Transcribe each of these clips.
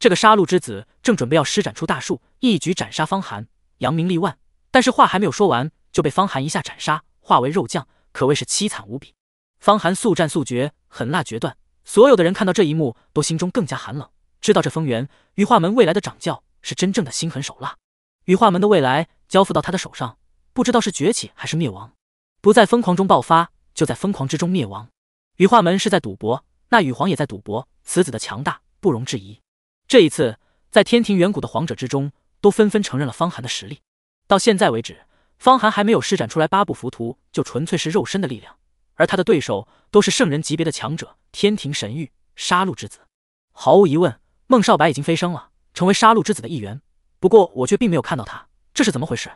这个杀戮之子正准备要施展出大术，一举斩杀方寒，扬名立万。但是话还没有说完，就被方寒一下斩杀，化为肉酱，可谓是凄惨无比。方寒速战速决，狠辣决断。所有的人看到这一幕，都心中更加寒冷，知道这风元羽化门未来的掌教是真正的心狠手辣。羽化门的未来交付到他的手上，不知道是崛起还是灭亡。不在疯狂中爆发，就在疯狂之中灭亡。羽化门是在赌博，那羽皇也在赌博。此子的强大不容置疑。这一次，在天庭远古的皇者之中，都纷纷承认了方寒的实力。到现在为止，方寒还没有施展出来八部浮屠，就纯粹是肉身的力量。而他的对手都是圣人级别的强者，天庭神域杀戮之子。毫无疑问，孟少白已经飞升了，成为杀戮之子的一员。不过我却并没有看到他，这是怎么回事？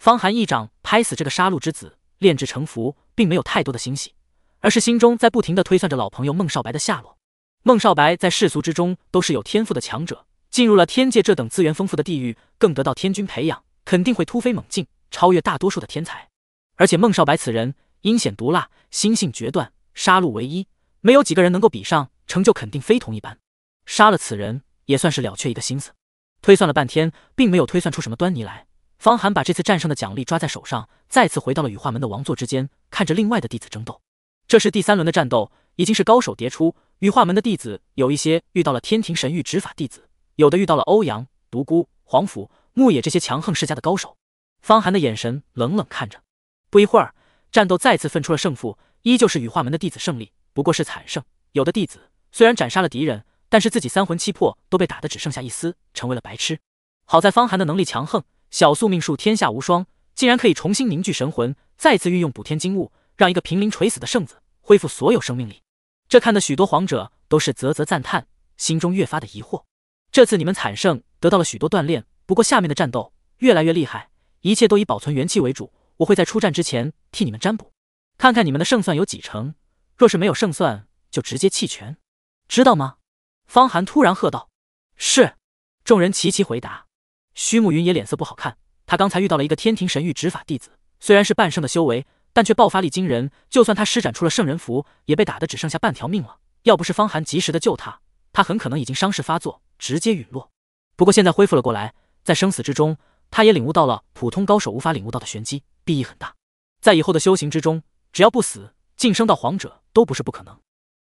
方寒一掌拍死这个杀戮之子，炼制成符，并没有太多的欣喜，而是心中在不停的推算着老朋友孟少白的下落。孟少白在世俗之中都是有天赋的强者，进入了天界这等资源丰富的地域，更得到天君培养，肯定会突飞猛进，超越大多数的天才。而且孟少白此人阴险毒辣，心性决断，杀戮为一，没有几个人能够比上，成就肯定非同一般。杀了此人也算是了却一个心思。推算了半天，并没有推算出什么端倪来。方寒把这次战胜的奖励抓在手上，再次回到了羽化门的王座之间，看着另外的弟子争斗。这是第三轮的战斗，已经是高手迭出。羽化门的弟子有一些遇到了天庭神域执法弟子，有的遇到了欧阳、独孤、黄甫、牧野这些强横世家的高手。方寒的眼神冷冷看着，不一会儿，战斗再次分出了胜负，依旧是羽化门的弟子胜利，不过是惨胜。有的弟子虽然斩杀了敌人，但是自己三魂七魄都被打得只剩下一丝，成为了白痴。好在方寒的能力强横，小宿命术天下无双，竟然可以重新凝聚神魂，再次运用补天金物，让一个濒临垂死的圣子恢复所有生命力。这看的许多皇者都是啧啧赞叹，心中越发的疑惑。这次你们惨胜，得到了许多锻炼。不过下面的战斗越来越厉害，一切都以保存元气为主。我会在出战之前替你们占卜，看看你们的胜算有几成。若是没有胜算，就直接弃权，知道吗？方寒突然喝道。是，众人齐齐回答。虚慕云也脸色不好看，他刚才遇到了一个天庭神域执法弟子，虽然是半圣的修为。但却爆发力惊人，就算他施展出了圣人符，也被打得只剩下半条命了。要不是方寒及时的救他，他很可能已经伤势发作，直接陨落。不过现在恢复了过来，在生死之中，他也领悟到了普通高手无法领悟到的玄机，裨益很大。在以后的修行之中，只要不死，晋升到皇者都不是不可能。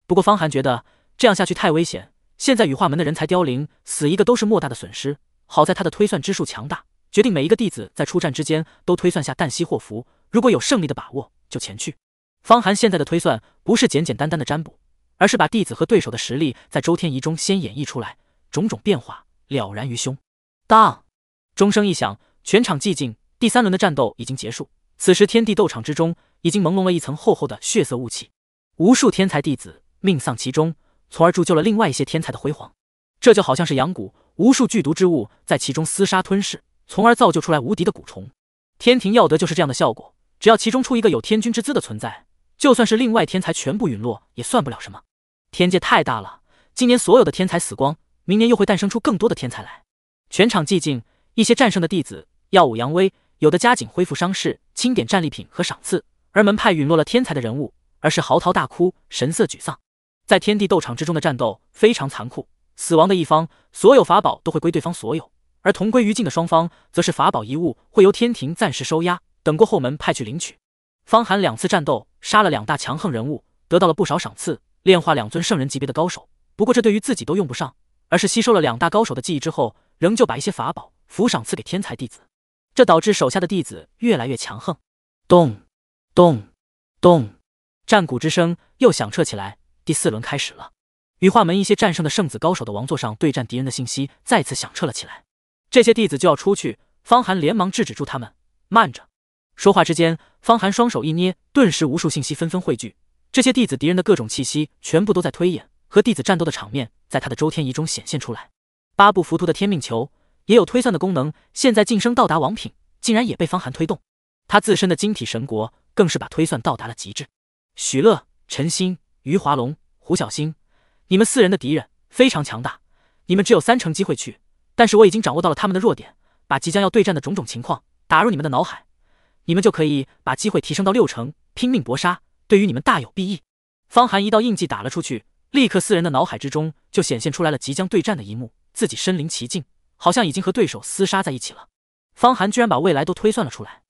不过方寒觉得这样下去太危险，现在羽化门的人才凋零，死一个都是莫大的损失。好在他的推算之术强大。决定每一个弟子在出战之间都推算下旦夕祸福，如果有胜利的把握就前去。方寒现在的推算不是简简单单的占卜，而是把弟子和对手的实力在周天仪中先演绎出来，种种变化了然于胸。当钟声一响，全场寂静。第三轮的战斗已经结束，此时天地斗场之中已经朦胧了一层厚厚的血色雾气，无数天才弟子命丧其中，从而铸就了另外一些天才的辉煌。这就好像是阳谷无数剧毒之物在其中厮杀吞噬。从而造就出来无敌的蛊虫，天庭要得就是这样的效果。只要其中出一个有天君之资的存在，就算是另外天才全部陨落也算不了什么。天界太大了，今年所有的天才死光，明年又会诞生出更多的天才来。全场寂静，一些战胜的弟子耀武扬威，有的加紧恢复伤势，清点战利品和赏赐；而门派陨落了天才的人物，而是嚎啕大哭，神色沮丧。在天地斗场之中的战斗非常残酷，死亡的一方所有法宝都会归对方所有。而同归于尽的双方，则是法宝遗物会由天庭暂时收押，等过后门派去领取。方寒两次战斗杀了两大强横人物，得到了不少赏赐，炼化两尊圣人级别的高手。不过这对于自己都用不上，而是吸收了两大高手的记忆之后，仍旧把一些法宝符赏赐给天才弟子，这导致手下的弟子越来越强横。咚咚咚，战鼓之声又响彻起来。第四轮开始了，羽化门一些战胜的圣子高手的王座上对战敌人的信息再次响彻了起来。这些弟子就要出去，方寒连忙制止住他们。慢着！说话之间，方寒双手一捏，顿时无数信息纷纷汇聚。这些弟子敌人的各种气息全部都在推演，和弟子战斗的场面在他的周天仪中显现出来。八部浮屠的天命球也有推算的功能，现在晋升到达王品，竟然也被方寒推动。他自身的晶体神国更是把推算到达了极致。许乐、陈星、余华龙、胡小星，你们四人的敌人非常强大，你们只有三成机会去。但是我已经掌握到了他们的弱点，把即将要对战的种种情况打入你们的脑海，你们就可以把机会提升到六成，拼命搏杀，对于你们大有裨益。方寒一道印记打了出去，立刻四人的脑海之中就显现出来了即将对战的一幕，自己身临其境，好像已经和对手厮杀在一起了。方寒居然把未来都推算了出来，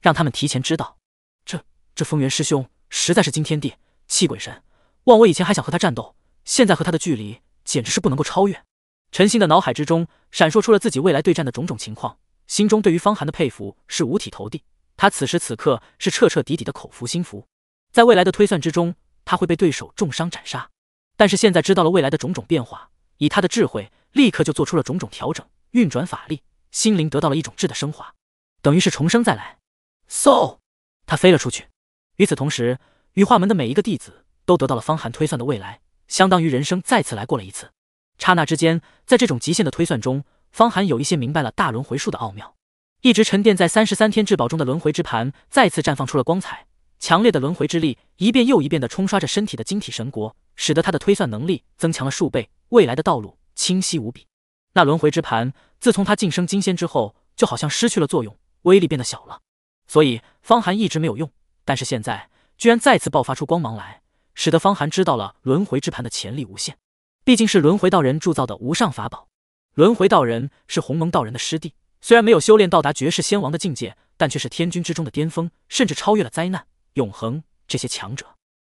让他们提前知道。这这风元师兄实在是惊天地泣鬼神，望我以前还想和他战斗，现在和他的距离简直是不能够超越。陈星的脑海之中闪烁出了自己未来对战的种种情况，心中对于方寒的佩服是五体投地。他此时此刻是彻彻底底的口服心服。在未来的推算之中，他会被对手重伤斩杀，但是现在知道了未来的种种变化，以他的智慧，立刻就做出了种种调整，运转法力，心灵得到了一种质的升华，等于是重生再来。So，他飞了出去。与此同时，羽化门的每一个弟子都得到了方寒推算的未来，相当于人生再次来过了一次。刹那之间，在这种极限的推算中，方寒有一些明白了大轮回术的奥妙。一直沉淀在三十三天至宝中的轮回之盘再次绽放出了光彩，强烈的轮回之力一遍又一遍的冲刷着身体的晶体神国，使得他的推算能力增强了数倍，未来的道路清晰无比。那轮回之盘自从他晋升金仙之后，就好像失去了作用，威力变得小了，所以方寒一直没有用。但是现在居然再次爆发出光芒来，使得方寒知道了轮回之盘的潜力无限。毕竟是轮回道人铸造的无上法宝。轮回道人是鸿蒙道人的师弟，虽然没有修炼到达绝世仙王的境界，但却是天君之中的巅峰，甚至超越了灾难、永恒这些强者。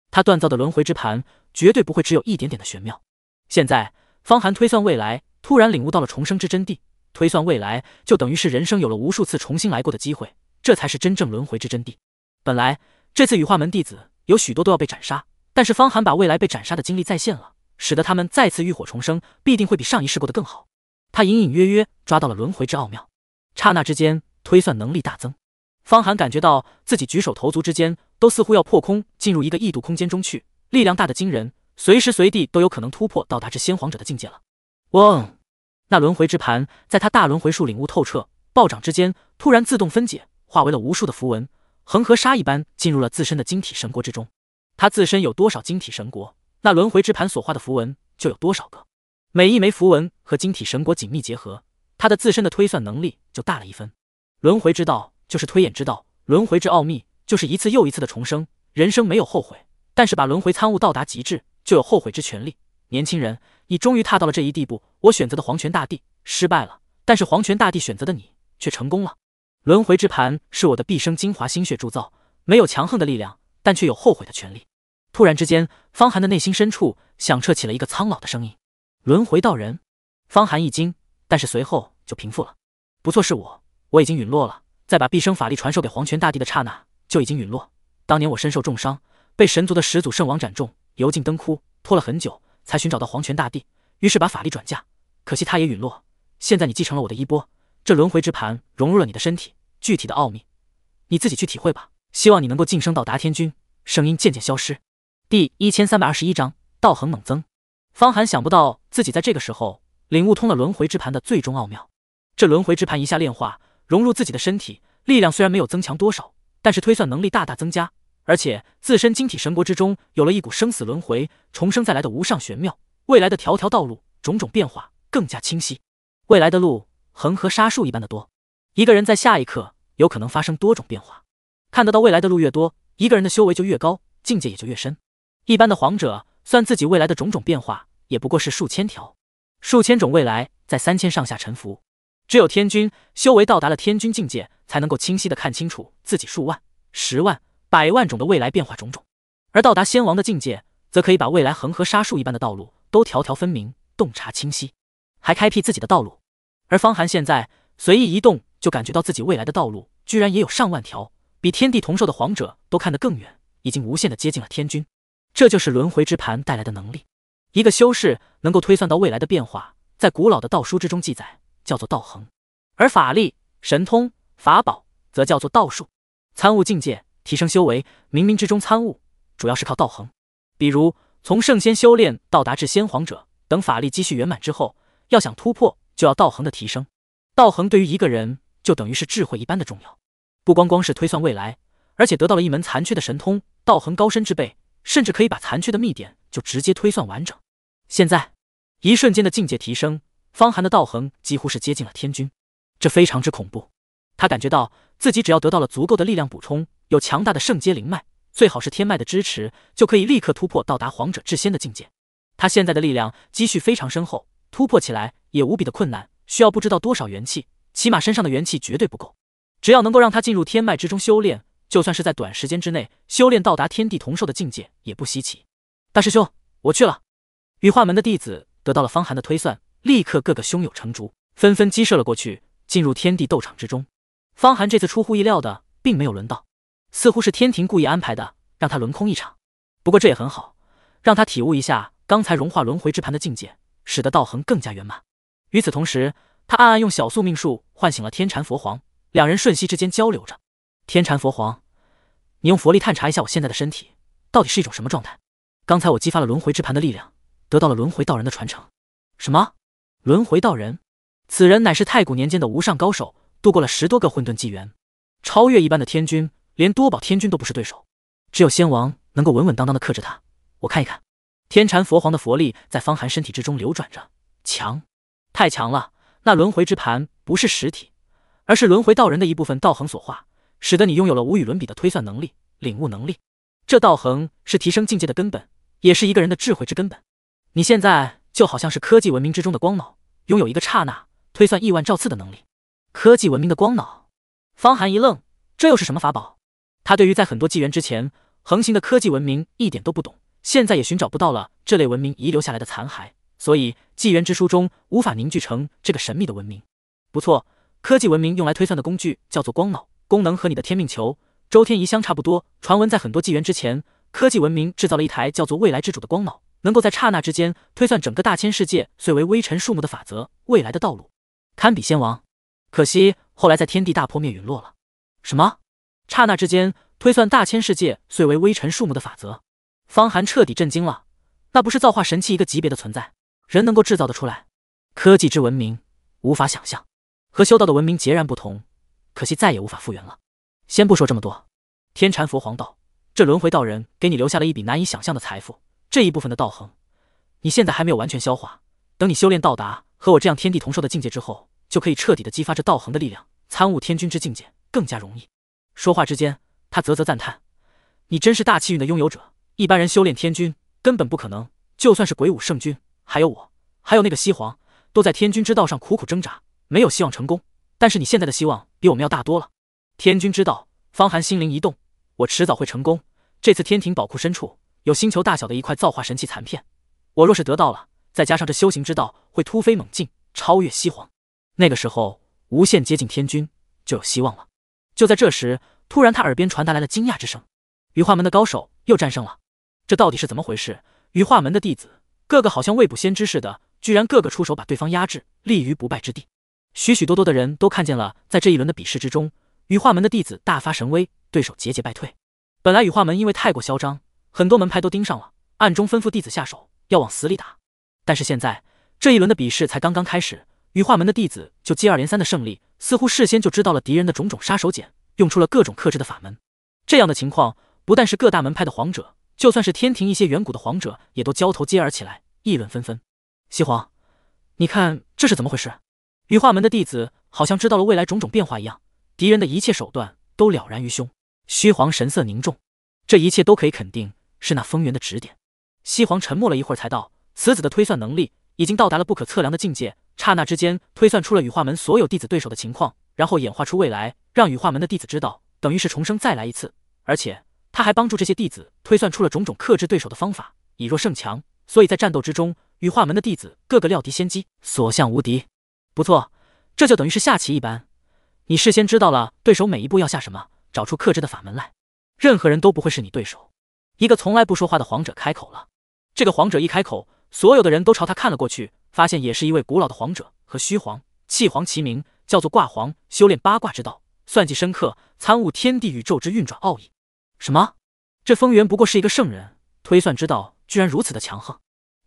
他锻造的轮回之盘，绝对不会只有一点点的玄妙。现在，方寒推算未来，突然领悟到了重生之真谛。推算未来，就等于是人生有了无数次重新来过的机会，这才是真正轮回之真谛。本来这次羽化门弟子有许多都要被斩杀，但是方寒把未来被斩杀的经历再现了。使得他们再次浴火重生，必定会比上一世过得更好。他隐隐约约抓到了轮回之奥妙，刹那之间推算能力大增。方寒感觉到自己举手投足之间都似乎要破空进入一个异度空间中去，力量大的惊人，随时随地都有可能突破到达至先皇者的境界了。嗡，那轮回之盘在他大轮回术领悟透彻暴涨之间，突然自动分解，化为了无数的符文，恒河沙一般进入了自身的晶体神国之中。他自身有多少晶体神国？那轮回之盘所化的符文就有多少个？每一枚符文和晶体神果紧密结合，他的自身的推算能力就大了一分。轮回之道就是推演之道，轮回之奥秘就是一次又一次的重生。人生没有后悔，但是把轮回参悟到达极致，就有后悔之权利。年轻人，你终于踏到了这一地步。我选择的黄泉大帝失败了，但是黄泉大帝选择的你却成功了。轮回之盘是我的毕生精华心血铸造，没有强横的力量，但却有后悔的权利。突然之间，方寒的内心深处响彻起了一个苍老的声音：“轮回道人。”方寒一惊，但是随后就平复了。不错，是我，我已经陨落了。在把毕生法力传授给黄泉大帝的刹那，就已经陨落。当年我身受重伤，被神族的始祖圣王斩中，油尽灯枯，拖了很久才寻找到黄泉大帝，于是把法力转嫁。可惜他也陨落。现在你继承了我的衣钵，这轮回之盘融入了你的身体，具体的奥秘，你自己去体会吧。希望你能够晋升到达天君。声音渐渐消失。第一千三百二十一章道恒猛增。方寒想不到自己在这个时候领悟通了轮回之盘的最终奥妙。这轮回之盘一下炼化，融入自己的身体，力量虽然没有增强多少，但是推算能力大大增加，而且自身晶体神国之中有了一股生死轮回、重生再来的无上玄妙。未来的条条道路、种种变化更加清晰。未来的路横和沙数一般的多，一个人在下一刻有可能发生多种变化。看得到未来的路越多，一个人的修为就越高，境界也就越深。一般的皇者算自己未来的种种变化，也不过是数千条、数千种未来在三千上下沉浮。只有天君修为到达了天君境界，才能够清晰的看清楚自己数万、十万、百万种的未来变化种种。而到达仙王的境界，则可以把未来恒河沙数一般的道路都条条分明、洞察清晰，还开辟自己的道路。而方寒现在随意一动，就感觉到自己未来的道路居然也有上万条，比天地同寿的皇者都看得更远，已经无限的接近了天君。这就是轮回之盘带来的能力。一个修士能够推算到未来的变化，在古老的道书之中记载，叫做道恒。而法力、神通、法宝，则叫做道术。参悟境界、提升修为，冥冥之中参悟，主要是靠道恒。比如从圣仙修炼到达至先皇者等法力积蓄圆满之后，要想突破，就要道恒的提升。道恒对于一个人，就等于是智慧一般的重要。不光光是推算未来，而且得到了一门残缺的神通，道恒高深之辈。甚至可以把残缺的密典就直接推算完整。现在，一瞬间的境界提升，方寒的道恒几乎是接近了天君，这非常之恐怖。他感觉到自己只要得到了足够的力量补充，有强大的圣阶灵脉，最好是天脉的支持，就可以立刻突破到达皇者至仙的境界。他现在的力量积蓄非常深厚，突破起来也无比的困难，需要不知道多少元气，起码身上的元气绝对不够。只要能够让他进入天脉之中修炼。就算是在短时间之内修炼到达天地同寿的境界也不稀奇。大师兄，我去了。羽化门的弟子得到了方寒的推算，立刻各个胸有成竹，纷纷激射了过去，进入天地斗场之中。方寒这次出乎意料的，并没有轮到，似乎是天庭故意安排的，让他轮空一场。不过这也很好，让他体悟一下刚才融化轮回之盘的境界，使得道恒更加圆满。与此同时，他暗暗用小宿命术唤醒了天禅佛皇，两人瞬息之间交流着。天禅佛皇，你用佛力探查一下我现在的身体，到底是一种什么状态？刚才我激发了轮回之盘的力量，得到了轮回道人的传承。什么？轮回道人？此人乃是太古年间的无上高手，度过了十多个混沌纪元，超越一般的天君，连多宝天君都不是对手，只有仙王能够稳稳当当的克制他。我看一看。天禅佛皇的佛力在方寒身体之中流转着，强，太强了。那轮回之盘不是实体，而是轮回道人的一部分道行所化。使得你拥有了无与伦比的推算能力、领悟能力。这道恒是提升境界的根本，也是一个人的智慧之根本。你现在就好像是科技文明之中的光脑，拥有一个刹那推算亿万兆次的能力。科技文明的光脑，方寒一愣，这又是什么法宝？他对于在很多纪元之前横行的科技文明一点都不懂，现在也寻找不到了这类文明遗留下来的残骸，所以纪元之书中无法凝聚成这个神秘的文明。不错，科技文明用来推算的工具叫做光脑。功能和你的天命球、周天仪相差不多。传闻在很多纪元之前，科技文明制造了一台叫做“未来之主”的光脑，能够在刹那之间推算整个大千世界最为微尘数目的法则、未来的道路，堪比仙王。可惜后来在天地大破灭陨落了。什么？刹那之间推算大千世界最为微尘数目的法则？方寒彻底震惊了。那不是造化神器一个级别的存在，人能够制造的出来？科技之文明无法想象，和修道的文明截然不同。可惜再也无法复原了。先不说这么多，天禅佛皇道，这轮回道人给你留下了一笔难以想象的财富。这一部分的道恒，你现在还没有完全消化。等你修炼到达和我这样天地同寿的境界之后，就可以彻底的激发这道恒的力量，参悟天君之境界，更加容易。说话之间，他啧啧赞叹：“你真是大气运的拥有者，一般人修炼天君根本不可能。就算是鬼武圣君，还有我，还有那个西皇，都在天君之道上苦苦挣扎，没有希望成功。”但是你现在的希望比我们要大多了。天君知道，方寒心灵一动，我迟早会成功。这次天庭宝库深处有星球大小的一块造化神器残片，我若是得到了，再加上这修行之道会突飞猛进，超越西皇，那个时候无限接近天君，就有希望了。就在这时，突然他耳边传达来了惊讶之声：“羽化门的高手又战胜了，这到底是怎么回事？”羽化门的弟子个个好像未卜先知似的，居然个个出手把对方压制，立于不败之地。许许多多的人都看见了，在这一轮的比试之中，羽化门的弟子大发神威，对手节节败退。本来羽化门因为太过嚣张，很多门派都盯上了，暗中吩咐弟子下手，要往死里打。但是现在这一轮的比试才刚刚开始，羽化门的弟子就接二连三的胜利，似乎事先就知道了敌人的种种杀手锏，用出了各种克制的法门。这样的情况，不但是各大门派的皇者，就算是天庭一些远古的皇者，也都交头接耳起来，议论纷纷。西皇，你看这是怎么回事？羽化门的弟子好像知道了未来种种变化一样，敌人的一切手段都了然于胸。虚皇神色凝重，这一切都可以肯定，是那风云的指点。西皇沉默了一会儿，才道：“此子的推算能力已经到达了不可测量的境界，刹那之间推算出了羽化门所有弟子对手的情况，然后演化出未来，让羽化门的弟子知道，等于是重生再来一次。而且他还帮助这些弟子推算出了种种克制对手的方法，以弱胜强，所以在战斗之中，羽化门的弟子个个料敌先机，所向无敌。”不错，这就等于是下棋一般，你事先知道了对手每一步要下什么，找出克制的法门来，任何人都不会是你对手。一个从来不说话的皇者开口了。这个皇者一开口，所有的人都朝他看了过去，发现也是一位古老的皇者，和虚皇、气皇齐名，叫做卦皇，修炼八卦之道，算计深刻，参悟天地宇宙之运转奥义。什么？这丰源不过是一个圣人，推算之道居然如此的强横？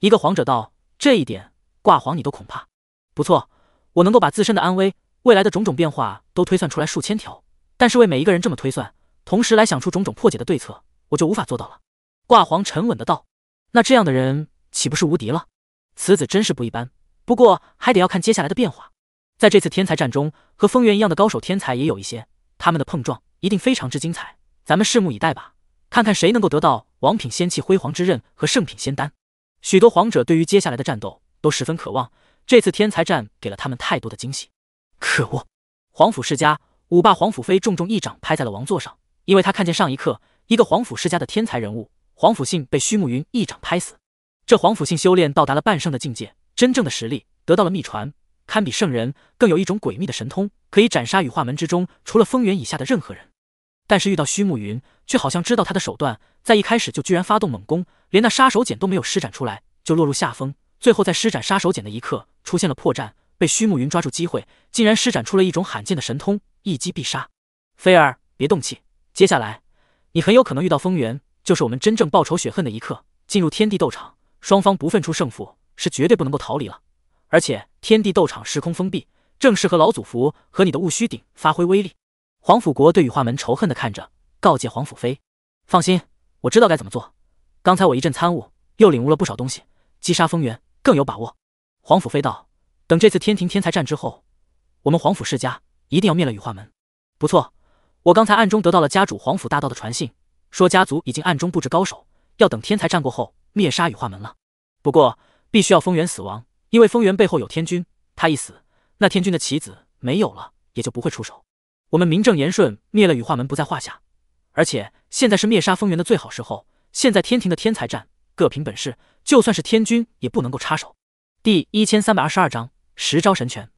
一个皇者道：“这一点，卦皇你都恐怕。”不错。我能够把自身的安危、未来的种种变化都推算出来数千条，但是为每一个人这么推算，同时来想出种种破解的对策，我就无法做到了。挂皇沉稳的道：“那这样的人岂不是无敌了？此子真是不一般。不过还得要看接下来的变化。在这次天才战中，和风原一样的高手天才也有一些，他们的碰撞一定非常之精彩。咱们拭目以待吧，看看谁能够得到王品仙器辉煌之刃和圣品仙丹。许多皇者对于接下来的战斗都十分渴望。”这次天才战给了他们太多的惊喜。可恶！皇甫世家五霸皇甫飞重重一掌拍在了王座上，因为他看见上一刻，一个皇甫世家的天才人物皇甫信被虚暮云一掌拍死。这皇甫信修炼到达了半圣的境界，真正的实力得到了秘传，堪比圣人，更有一种诡秘的神通，可以斩杀羽化门之中除了风元以下的任何人。但是遇到虚暮云，却好像知道他的手段，在一开始就居然发动猛攻，连那杀手锏都没有施展出来，就落入下风。最后在施展杀手锏的一刻出现了破绽，被虚木云抓住机会，竟然施展出了一种罕见的神通，一击必杀。菲儿，别动气，接下来你很有可能遇到风源，就是我们真正报仇雪恨的一刻。进入天地斗场，双方不分出胜负是绝对不能够逃离了。而且天地斗场时空封闭，正适合老祖符和你的戊戌鼎发挥威力。皇甫国对羽化门仇恨的看着，告诫皇甫飞：“放心，我知道该怎么做。刚才我一阵参悟，又领悟了不少东西，击杀风源更有把握。皇甫飞道：“等这次天庭天才战之后，我们皇甫世家一定要灭了羽化门。”不错，我刚才暗中得到了家主皇甫大道的传信，说家族已经暗中布置高手，要等天才战过后灭杀羽化门了。不过必须要丰源死亡，因为丰源背后有天君，他一死，那天君的棋子没有了，也就不会出手。我们名正言顺灭了羽化门不在话下，而且现在是灭杀丰源的最好时候。现在天庭的天才战。各凭本事，就算是天君也不能够插手。第一千三百二十二章十招神拳。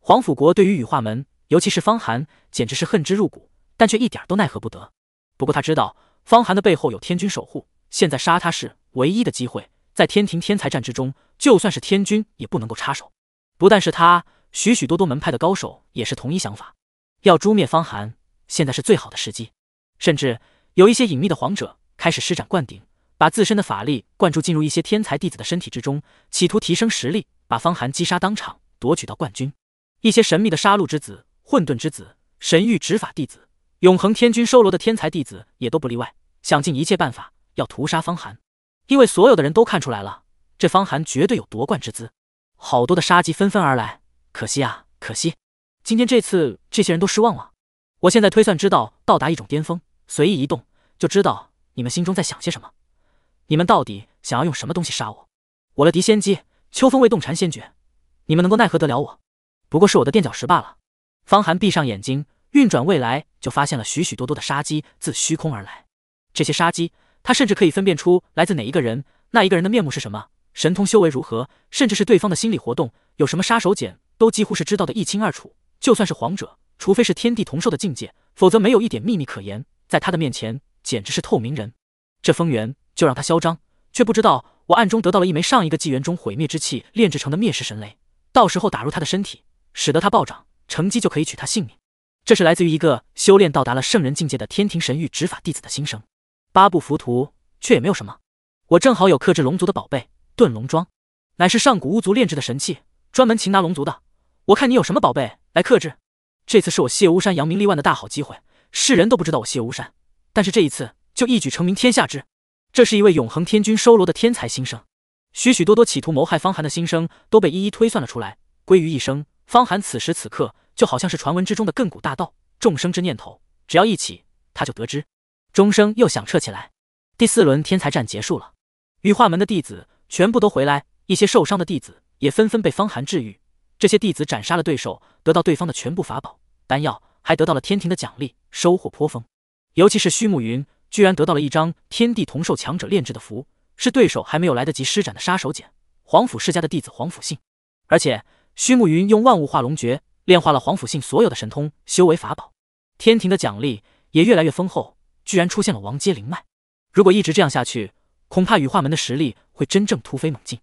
皇甫国对于羽化门，尤其是方寒，简直是恨之入骨，但却一点都奈何不得。不过他知道方寒的背后有天君守护，现在杀他是唯一的机会。在天庭天才战之中，就算是天君也不能够插手。不但是他，许许多多门派的高手也是同一想法，要诛灭方寒，现在是最好的时机。甚至有一些隐秘的皇者开始施展灌顶。把自身的法力灌注进入一些天才弟子的身体之中，企图提升实力，把方寒击杀当场，夺取到冠军。一些神秘的杀戮之子、混沌之子、神域执法弟子、永恒天君收罗的天才弟子也都不例外，想尽一切办法要屠杀方寒。因为所有的人都看出来了，这方寒绝对有夺冠之资。好多的杀机纷纷而来，可惜啊，可惜！今天这次，这些人都失望了。我现在推算知道，到达一种巅峰，随意一动，就知道你们心中在想些什么。你们到底想要用什么东西杀我？我了敌仙姬，秋风未动蝉先诀，你们能够奈何得了我？不过是我的垫脚石罢了。方寒闭上眼睛，运转未来，就发现了许许多多的杀机自虚空而来。这些杀机，他甚至可以分辨出来自哪一个人，那一个人的面目是什么，神通修为如何，甚至是对方的心理活动，有什么杀手锏，都几乎是知道的一清二楚。就算是皇者，除非是天地同寿的境界，否则没有一点秘密可言，在他的面前简直是透明人。这风源就让他嚣张，却不知道我暗中得到了一枚上一个纪元中毁灭之气炼制成的灭世神雷，到时候打入他的身体，使得他暴涨，乘机就可以取他性命。这是来自于一个修炼到达了圣人境界的天庭神域执法弟子的心声。八部浮屠却也没有什么，我正好有克制龙族的宝贝遁龙桩，乃是上古巫族炼制的神器，专门擒拿龙族的。我看你有什么宝贝来克制？这次是我谢巫山扬名立万的大好机会，世人都不知道我谢巫山，但是这一次就一举成名天下之。这是一位永恒天君收罗的天才新生，许许多多企图谋害方寒的新生都被一一推算了出来，归于一生。方寒此时此刻就好像是传闻之中的亘古大道，众生之念头只要一起，他就得知。钟声又响彻起来，第四轮天才战结束了，羽化门的弟子全部都回来，一些受伤的弟子也纷纷被方寒治愈。这些弟子斩杀了对手，得到对方的全部法宝、丹药，还得到了天庭的奖励，收获颇丰。尤其是虚暮云。居然得到了一张天地同寿强者炼制的符，是对手还没有来得及施展的杀手锏。皇甫世家的弟子皇甫信，而且虚暮云用万物化龙诀炼化了皇甫信所有的神通、修为、法宝。天庭的奖励也越来越丰厚，居然出现了王阶灵脉。如果一直这样下去，恐怕羽化门的实力会真正突飞猛进。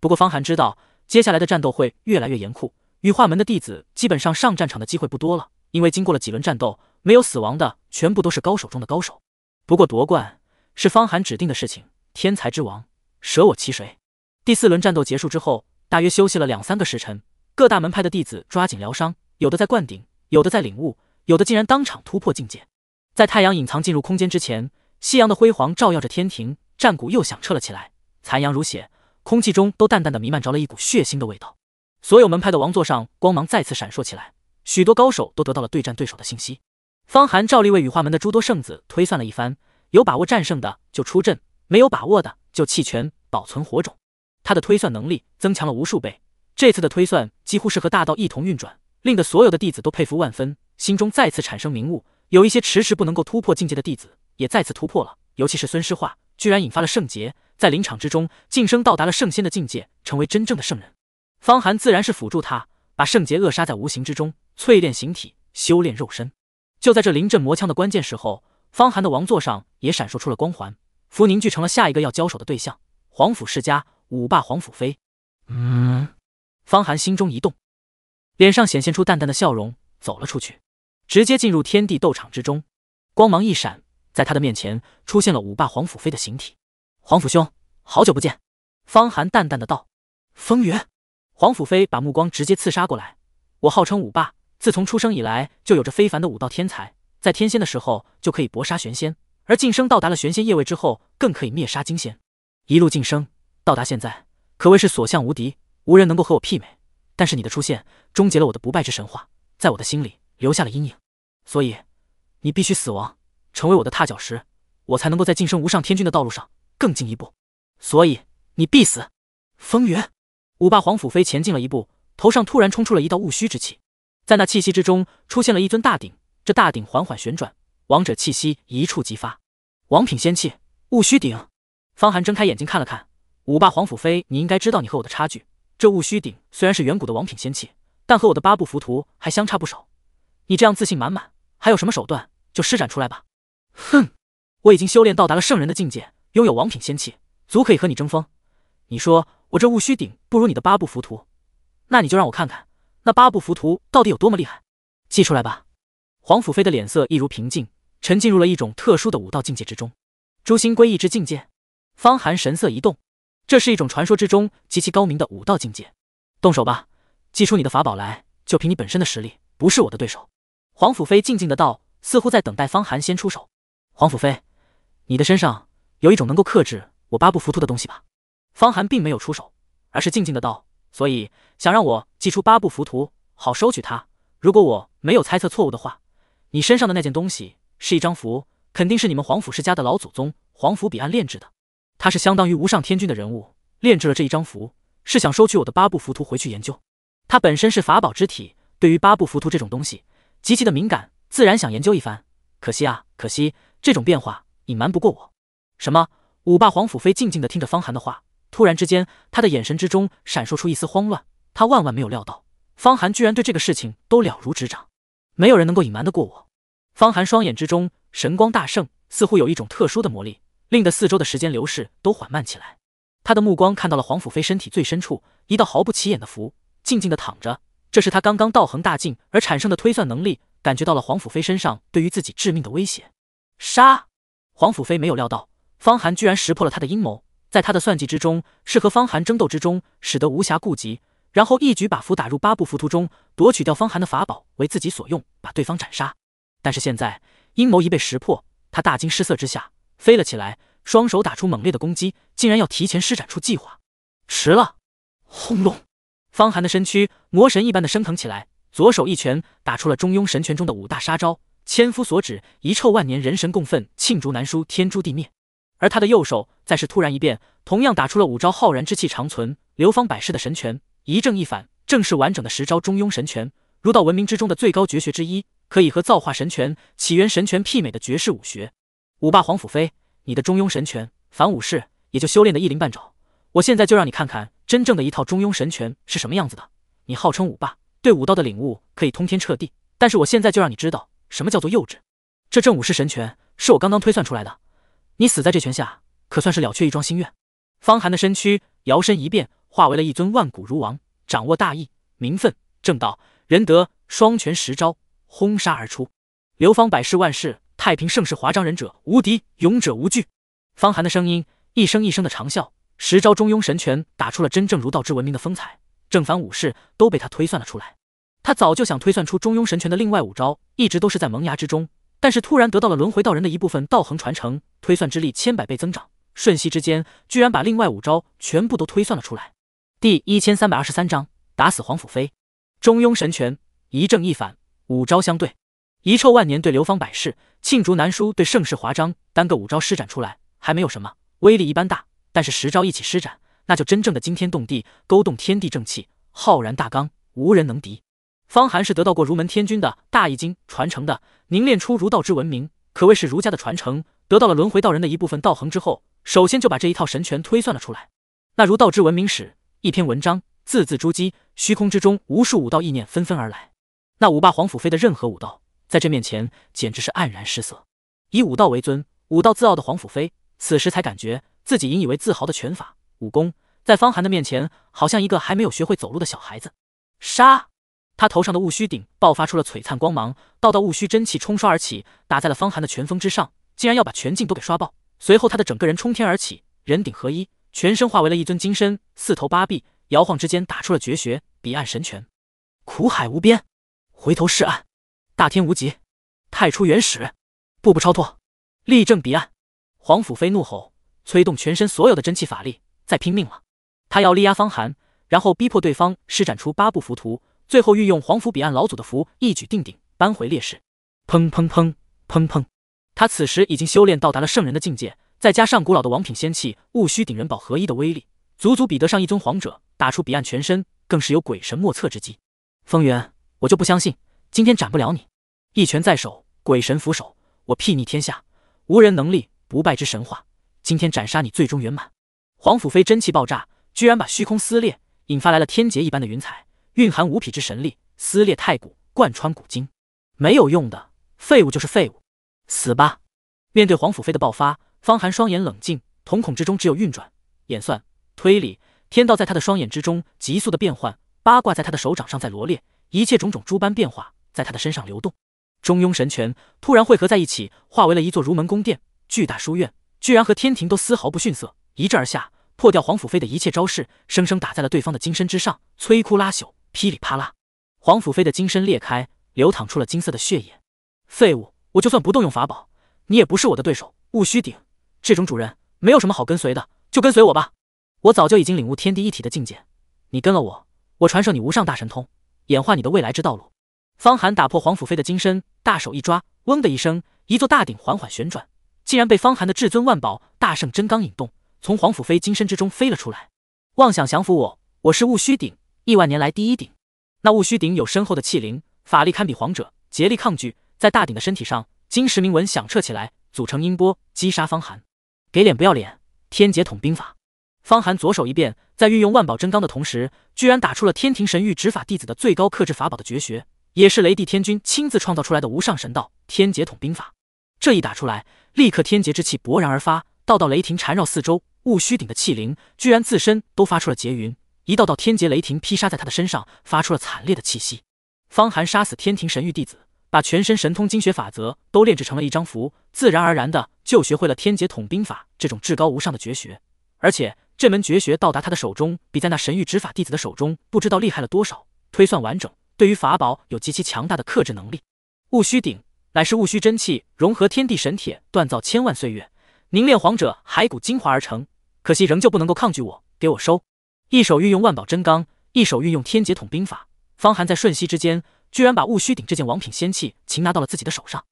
不过方寒知道，接下来的战斗会越来越严酷，羽化门的弟子基本上上战场的机会不多了，因为经过了几轮战斗，没有死亡的全部都是高手中的高手。不过夺冠是方寒指定的事情，天才之王，舍我其谁。第四轮战斗结束之后，大约休息了两三个时辰，各大门派的弟子抓紧疗伤，有的在灌顶，有的在领悟，有的竟然当场突破境界。在太阳隐藏进入空间之前，夕阳的辉煌照耀着天庭，战鼓又响彻了起来。残阳如血，空气中都淡淡的弥漫着了一股血腥的味道。所有门派的王座上光芒再次闪烁起来，许多高手都得到了对战对手的信息。方寒照例为羽化门的诸多圣子推算了一番，有把握战胜的就出阵，没有把握的就弃权保存火种。他的推算能力增强了无数倍，这次的推算几乎是和大道一同运转，令得所有的弟子都佩服万分，心中再次产生明悟。有一些迟迟不能够突破境界的弟子，也再次突破了。尤其是孙师化，居然引发了圣劫，在灵场之中晋升到达了圣仙的境界，成为真正的圣人。方寒自然是辅助他，把圣劫扼杀在无形之中，淬炼形体，修炼肉身。就在这临阵磨枪的关键时候，方寒的王座上也闪烁出了光环，符凝聚成了下一个要交手的对象——皇甫世家五霸皇甫飞。嗯，方寒心中一动，脸上显现出淡淡的笑容，走了出去，直接进入天地斗场之中。光芒一闪，在他的面前出现了五霸皇甫飞的形体。皇甫兄，好久不见。方寒淡淡的道。风云，皇甫飞把目光直接刺杀过来。我号称五霸。自从出生以来，就有着非凡的武道天才，在天仙的时候就可以搏杀玄仙，而晋升到达了玄仙叶位之后，更可以灭杀金仙。一路晋升到达现在，可谓是所向无敌，无人能够和我媲美。但是你的出现，终结了我的不败之神话，在我的心里留下了阴影。所以，你必须死亡，成为我的踏脚石，我才能够在晋升无上天君的道路上更进一步。所以，你必死。风云，五霸皇甫飞前进了一步，头上突然冲出了一道雾虚之气。在那气息之中，出现了一尊大鼎。这大鼎缓缓旋转，王者气息一触即发。王品仙器戊戌鼎。方寒睁开眼睛看了看五霸黄甫飞，你应该知道你和我的差距。这戊戌鼎虽然是远古的王品仙器，但和我的八部浮屠还相差不少。你这样自信满满，还有什么手段就施展出来吧。哼，我已经修炼到达了圣人的境界，拥有王品仙器，足可以和你争锋。你说我这戊戌鼎不如你的八部浮屠，那你就让我看看。那八部浮屠到底有多么厉害？祭出来吧！皇甫飞的脸色一如平静，沉浸入了一种特殊的武道境界之中，诛心归一之境界。方寒神色一动，这是一种传说之中极其高明的武道境界。动手吧，祭出你的法宝来，就凭你本身的实力，不是我的对手。皇甫飞静静的道，似乎在等待方寒先出手。皇甫飞，你的身上有一种能够克制我八部浮屠的东西吧？方寒并没有出手，而是静静的道。所以想让我祭出八部浮图，好收取他。如果我没有猜测错误的话，你身上的那件东西是一张符，肯定是你们皇甫世家的老祖宗皇甫彼岸炼制的。他是相当于无上天君的人物，炼制了这一张符，是想收取我的八部浮图回去研究。他本身是法宝之体，对于八部浮图这种东西极其的敏感，自然想研究一番。可惜啊，可惜这种变化隐瞒不过我。什么？五霸皇甫飞静静的听着方寒的话。突然之间，他的眼神之中闪烁出一丝慌乱。他万万没有料到，方寒居然对这个事情都了如指掌。没有人能够隐瞒得过我。方寒双眼之中神光大盛，似乎有一种特殊的魔力，令得四周的时间流逝都缓慢起来。他的目光看到了皇甫飞身体最深处一道毫不起眼的符，静静的躺着。这是他刚刚道行大进而产生的推算能力，感觉到了皇甫飞身上对于自己致命的威胁。杀！皇甫飞没有料到，方寒居然识破了他的阴谋。在他的算计之中，是和方寒争斗之中，使得无暇顾及，然后一举把符打入八部浮屠中，夺取掉方寒的法宝为自己所用，把对方斩杀。但是现在阴谋一被识破，他大惊失色之下飞了起来，双手打出猛烈的攻击，竟然要提前施展出计划，迟了！轰隆，方寒的身躯魔神一般的升腾起来，左手一拳打出了中庸神拳中的五大杀招，千夫所指，遗臭万年，人神共愤，罄竹难书，天诛地灭。而他的右手再是突然一变，同样打出了五招浩然之气长存、流芳百世的神拳，一正一反，正是完整的十招中庸神拳，儒道文明之中的最高绝学之一，可以和造化神拳、起源神拳媲美的绝世武学。武霸黄甫飞，你的中庸神拳，反武士也就修炼的一鳞半爪，我现在就让你看看真正的一套中庸神拳是什么样子的。你号称武霸，对武道的领悟可以通天彻地，但是我现在就让你知道什么叫做幼稚。这正武式神拳是我刚刚推算出来的。你死在这拳下，可算是了却一桩心愿。方寒的身躯摇身一变，化为了一尊万古如王，掌握大义、名分、正道、仁德，双拳十招轰杀而出，流芳百世万世太平盛世华章，忍者无敌，勇者无惧。方寒的声音一声一声的长啸，十招中庸神拳打出了真正儒道之文明的风采，正反五士都被他推算了出来。他早就想推算出中庸神拳的另外五招，一直都是在萌芽之中。但是突然得到了轮回道人的一部分道恒传承，推算之力千百倍增长，瞬息之间居然把另外五招全部都推算了出来。第一千三百二十三章，打死皇甫飞。中庸神拳，一正一反，五招相对，遗臭万年对流芳百世，罄竹难书对盛世华章。单个五招施展出来还没有什么威力一般大，但是十招一起施展，那就真正的惊天动地，勾动天地正气，浩然大刚，无人能敌。方寒是得到过儒门天君的大易经传承的，凝练出儒道之文明，可谓是儒家的传承。得到了轮回道人的一部分道恒之后，首先就把这一套神权推算了出来。那儒道之文明史，一篇文章，字字珠玑。虚空之中，无数武道意念纷纷而来。那五霸皇甫飞的任何武道，在这面前简直是黯然失色。以武道为尊，武道自傲的皇甫飞，此时才感觉自己引以为自豪的拳法武功，在方寒的面前，好像一个还没有学会走路的小孩子。杀！他头上的雾戌顶爆发出了璀璨光芒，道道雾戌真气冲刷而起，打在了方寒的拳峰之上，竟然要把全境都给刷爆。随后，他的整个人冲天而起，人顶合一，全身化为了一尊金身，四头八臂，摇晃之间打出了绝学彼岸神拳。苦海无边，回头是岸；大天无极，太初原始，步步超脱，立正彼岸。黄甫飞怒吼，催动全身所有的真气法力，再拼命了。他要力压方寒，然后逼迫对方施展出八步浮屠。最后运用皇甫彼岸老祖的符，一举定鼎，扳回劣势。砰砰砰砰砰！他此时已经修炼到达了圣人的境界，再加上古老的王品仙器戊戌鼎人宝合一的威力，足足比得上一尊皇者。打出彼岸全身，更是有鬼神莫测之机。风元，我就不相信今天斩不了你！一拳在手，鬼神俯首，我睥睨天下，无人能力，不败之神话。今天斩杀你，最终圆满。皇甫飞真气爆炸，居然把虚空撕裂，引发来了天劫一般的云彩。蕴含无匹之神力，撕裂太古，贯穿古今。没有用的废物就是废物，死吧！面对皇甫飞的爆发，方寒双眼冷静，瞳孔之中只有运转、演算、推理。天道在他的双眼之中急速的变换，八卦在他的手掌上在罗列，一切种种诸般变化在他的身上流动。中庸神拳突然汇合在一起，化为了一座如门宫殿，巨大书院居然和天庭都丝毫不逊色，一震而下，破掉皇甫飞的一切招式，生生打在了对方的金身之上，摧枯拉朽。噼里啪啦，皇甫飞的金身裂开，流淌出了金色的血液。废物，我就算不动用法宝，你也不是我的对手。戊戌顶，这种主人没有什么好跟随的，就跟随我吧。我早就已经领悟天地一体的境界，你跟了我，我传授你无上大神通，演化你的未来之道路。方寒打破皇甫飞的金身，大手一抓，嗡的一声，一座大鼎缓缓旋转，竟然被方寒的至尊万宝大圣真罡引动，从皇甫飞金身之中飞了出来。妄想降服我，我是戊戌顶。亿万年来第一鼎，那戊戌鼎有深厚的气灵，法力堪比皇者，竭力抗拒。在大鼎的身体上，金石铭文响彻起来，组成音波击杀方寒。给脸不要脸！天劫统兵法。方寒左手一变，在运用万宝真刚的同时，居然打出了天庭神域执法弟子的最高克制法宝的绝学，也是雷帝天君亲自创造出来的无上神道天劫统兵法。这一打出来，立刻天劫之气勃然而发，道道雷霆缠绕四周。戊戌鼎的气灵居然自身都发出了劫云。一道道天劫雷霆劈杀在他的身上，发出了惨烈的气息。方寒杀死天庭神域弟子，把全身神通精血法则都炼制成了一张符，自然而然的就学会了天劫统兵法这种至高无上的绝学。而且这门绝学到达他的手中，比在那神域执法弟子的手中不知道厉害了多少。推算完整，对于法宝有极其强大的克制能力。戊戌鼎乃是戊戌真气融合天地神铁锻造千万岁月，凝炼皇者骸骨精华而成。可惜仍旧不能够抗拒我，给我收。一手运用万宝真罡，一手运用天劫统兵法，方寒在瞬息之间，居然把戊戌鼎这件王品仙器擒拿到了自己的手上。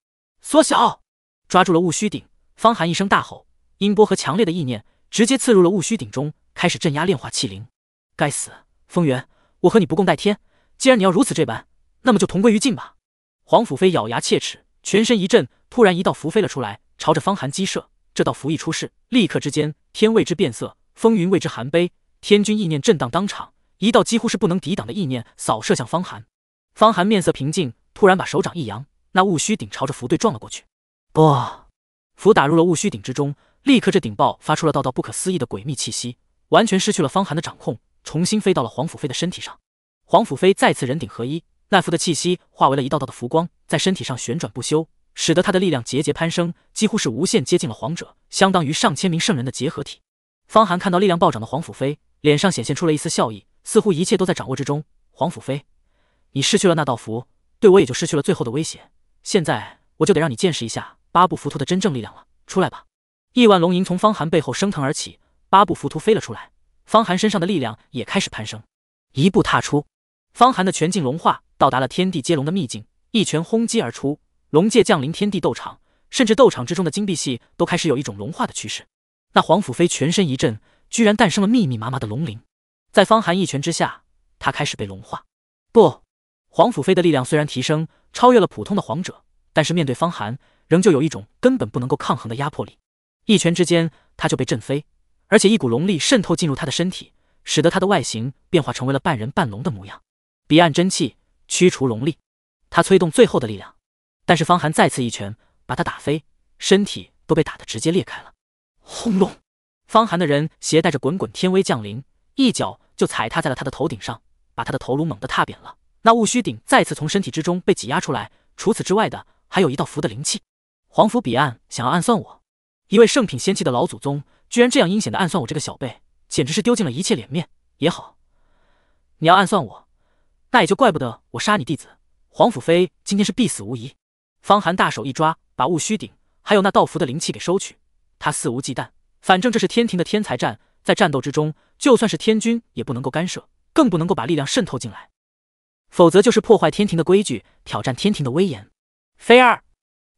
缩小，抓住了戊戌鼎，方寒一声大吼，音波和强烈的意念直接刺入了戊戌鼎中，开始镇压炼化气灵。该死，风元，我和你不共戴天。既然你要如此这般，那么就同归于尽吧！黄甫飞咬牙切齿，全身一震，突然一道符飞了出来，朝着方寒击射。这道符一出世，立刻之间，天为之变色，风云为之寒悲。天君意念震荡，当场一道几乎是不能抵挡的意念扫射向方寒。方寒面色平静，突然把手掌一扬，那戊戌鼎朝着符队撞了过去。不，符打入了戊戌鼎之中，立刻这顶爆发出了道道不可思议的诡秘气息，完全失去了方寒的掌控，重新飞到了黄甫飞的身体上。黄甫飞再次人顶合一，那符的气息化为了一道道的浮光，在身体上旋转不休，使得他的力量节节攀升，几乎是无限接近了皇者，相当于上千名圣人的结合体。方寒看到力量暴涨的黄甫飞。脸上显现出了一丝笑意，似乎一切都在掌握之中。皇甫飞，你失去了那道符，对我也就失去了最后的威胁。现在我就得让你见识一下八部浮屠的真正力量了。出来吧！亿万龙吟从方寒背后升腾而起，八部浮屠飞了出来。方寒身上的力量也开始攀升，一步踏出，方寒的全境融化到达了天地接龙的秘境，一拳轰击而出，龙界降临天地斗场，甚至斗场之中的金币系都开始有一种融化的趋势。那皇甫飞全身一震。居然诞生了密密麻麻的龙鳞，在方寒一拳之下，他开始被龙化。不，皇甫飞的力量虽然提升，超越了普通的皇者，但是面对方寒，仍旧有一种根本不能够抗衡的压迫力。一拳之间，他就被震飞，而且一股龙力渗透进入他的身体，使得他的外形变化成为了半人半龙的模样。彼岸真气驱除龙力，他催动最后的力量，但是方寒再次一拳把他打飞，身体都被打得直接裂开了。轰隆！方寒的人携带着滚滚天威降临，一脚就踩踏在了他的头顶上，把他的头颅猛地踏扁了。那戊戌鼎再次从身体之中被挤压出来。除此之外的，还有一道符的灵气。皇符彼岸想要暗算我，一位圣品仙器的老祖宗，居然这样阴险的暗算我这个小辈，简直是丢尽了一切脸面。也好，你要暗算我，那也就怪不得我杀你弟子皇甫飞，今天是必死无疑。方寒大手一抓，把戊戌鼎还有那道符的灵气给收取。他肆无忌惮。反正这是天庭的天才战，在战斗之中，就算是天君也不能够干涉，更不能够把力量渗透进来，否则就是破坏天庭的规矩，挑战天庭的威严。飞儿，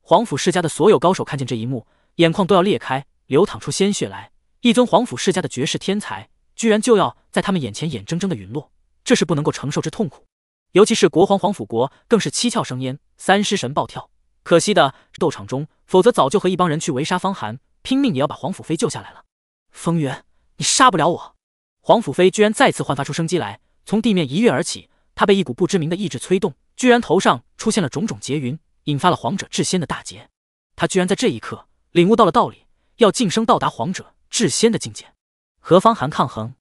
皇甫世家的所有高手看见这一幕，眼眶都要裂开，流淌出鲜血来。一尊皇甫世家的绝世天才，居然就要在他们眼前眼睁睁的陨落，这是不能够承受之痛苦。尤其是国皇皇甫国，更是七窍生烟，三尸神暴跳。可惜的斗场中，否则早就和一帮人去围杀方寒。拼命也要把皇甫飞救下来了。风元，你杀不了我！皇甫飞居然再次焕发出生机来，从地面一跃而起。他被一股不知名的意志催动，居然头上出现了种种劫云，引发了皇者至仙的大劫。他居然在这一刻领悟到了道理，要晋升到达皇者至仙的境界，和方寒抗衡。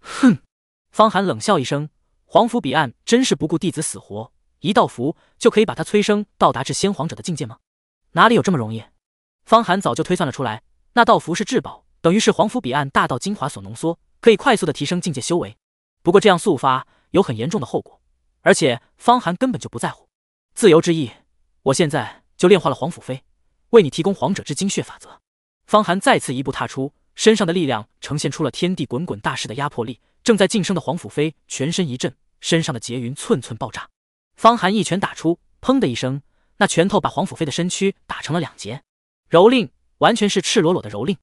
哼！方寒冷笑一声，皇甫彼岸真是不顾弟子死活，一道符就可以把他催生到达至仙皇者的境界吗？哪里有这么容易？方寒早就推算了出来，那道符是至宝，等于是皇府彼岸大道精华所浓缩，可以快速的提升境界修为。不过这样速发有很严重的后果，而且方寒根本就不在乎。自由之意，我现在就炼化了皇甫飞，为你提供皇者之精血法则。方寒再次一步踏出，身上的力量呈现出了天地滚滚大势的压迫力。正在晋升的皇甫飞全身一震，身上的劫云寸寸爆炸。方寒一拳打出，砰的一声，那拳头把皇甫飞的身躯打成了两截。蹂躏完全是赤裸裸的蹂躏，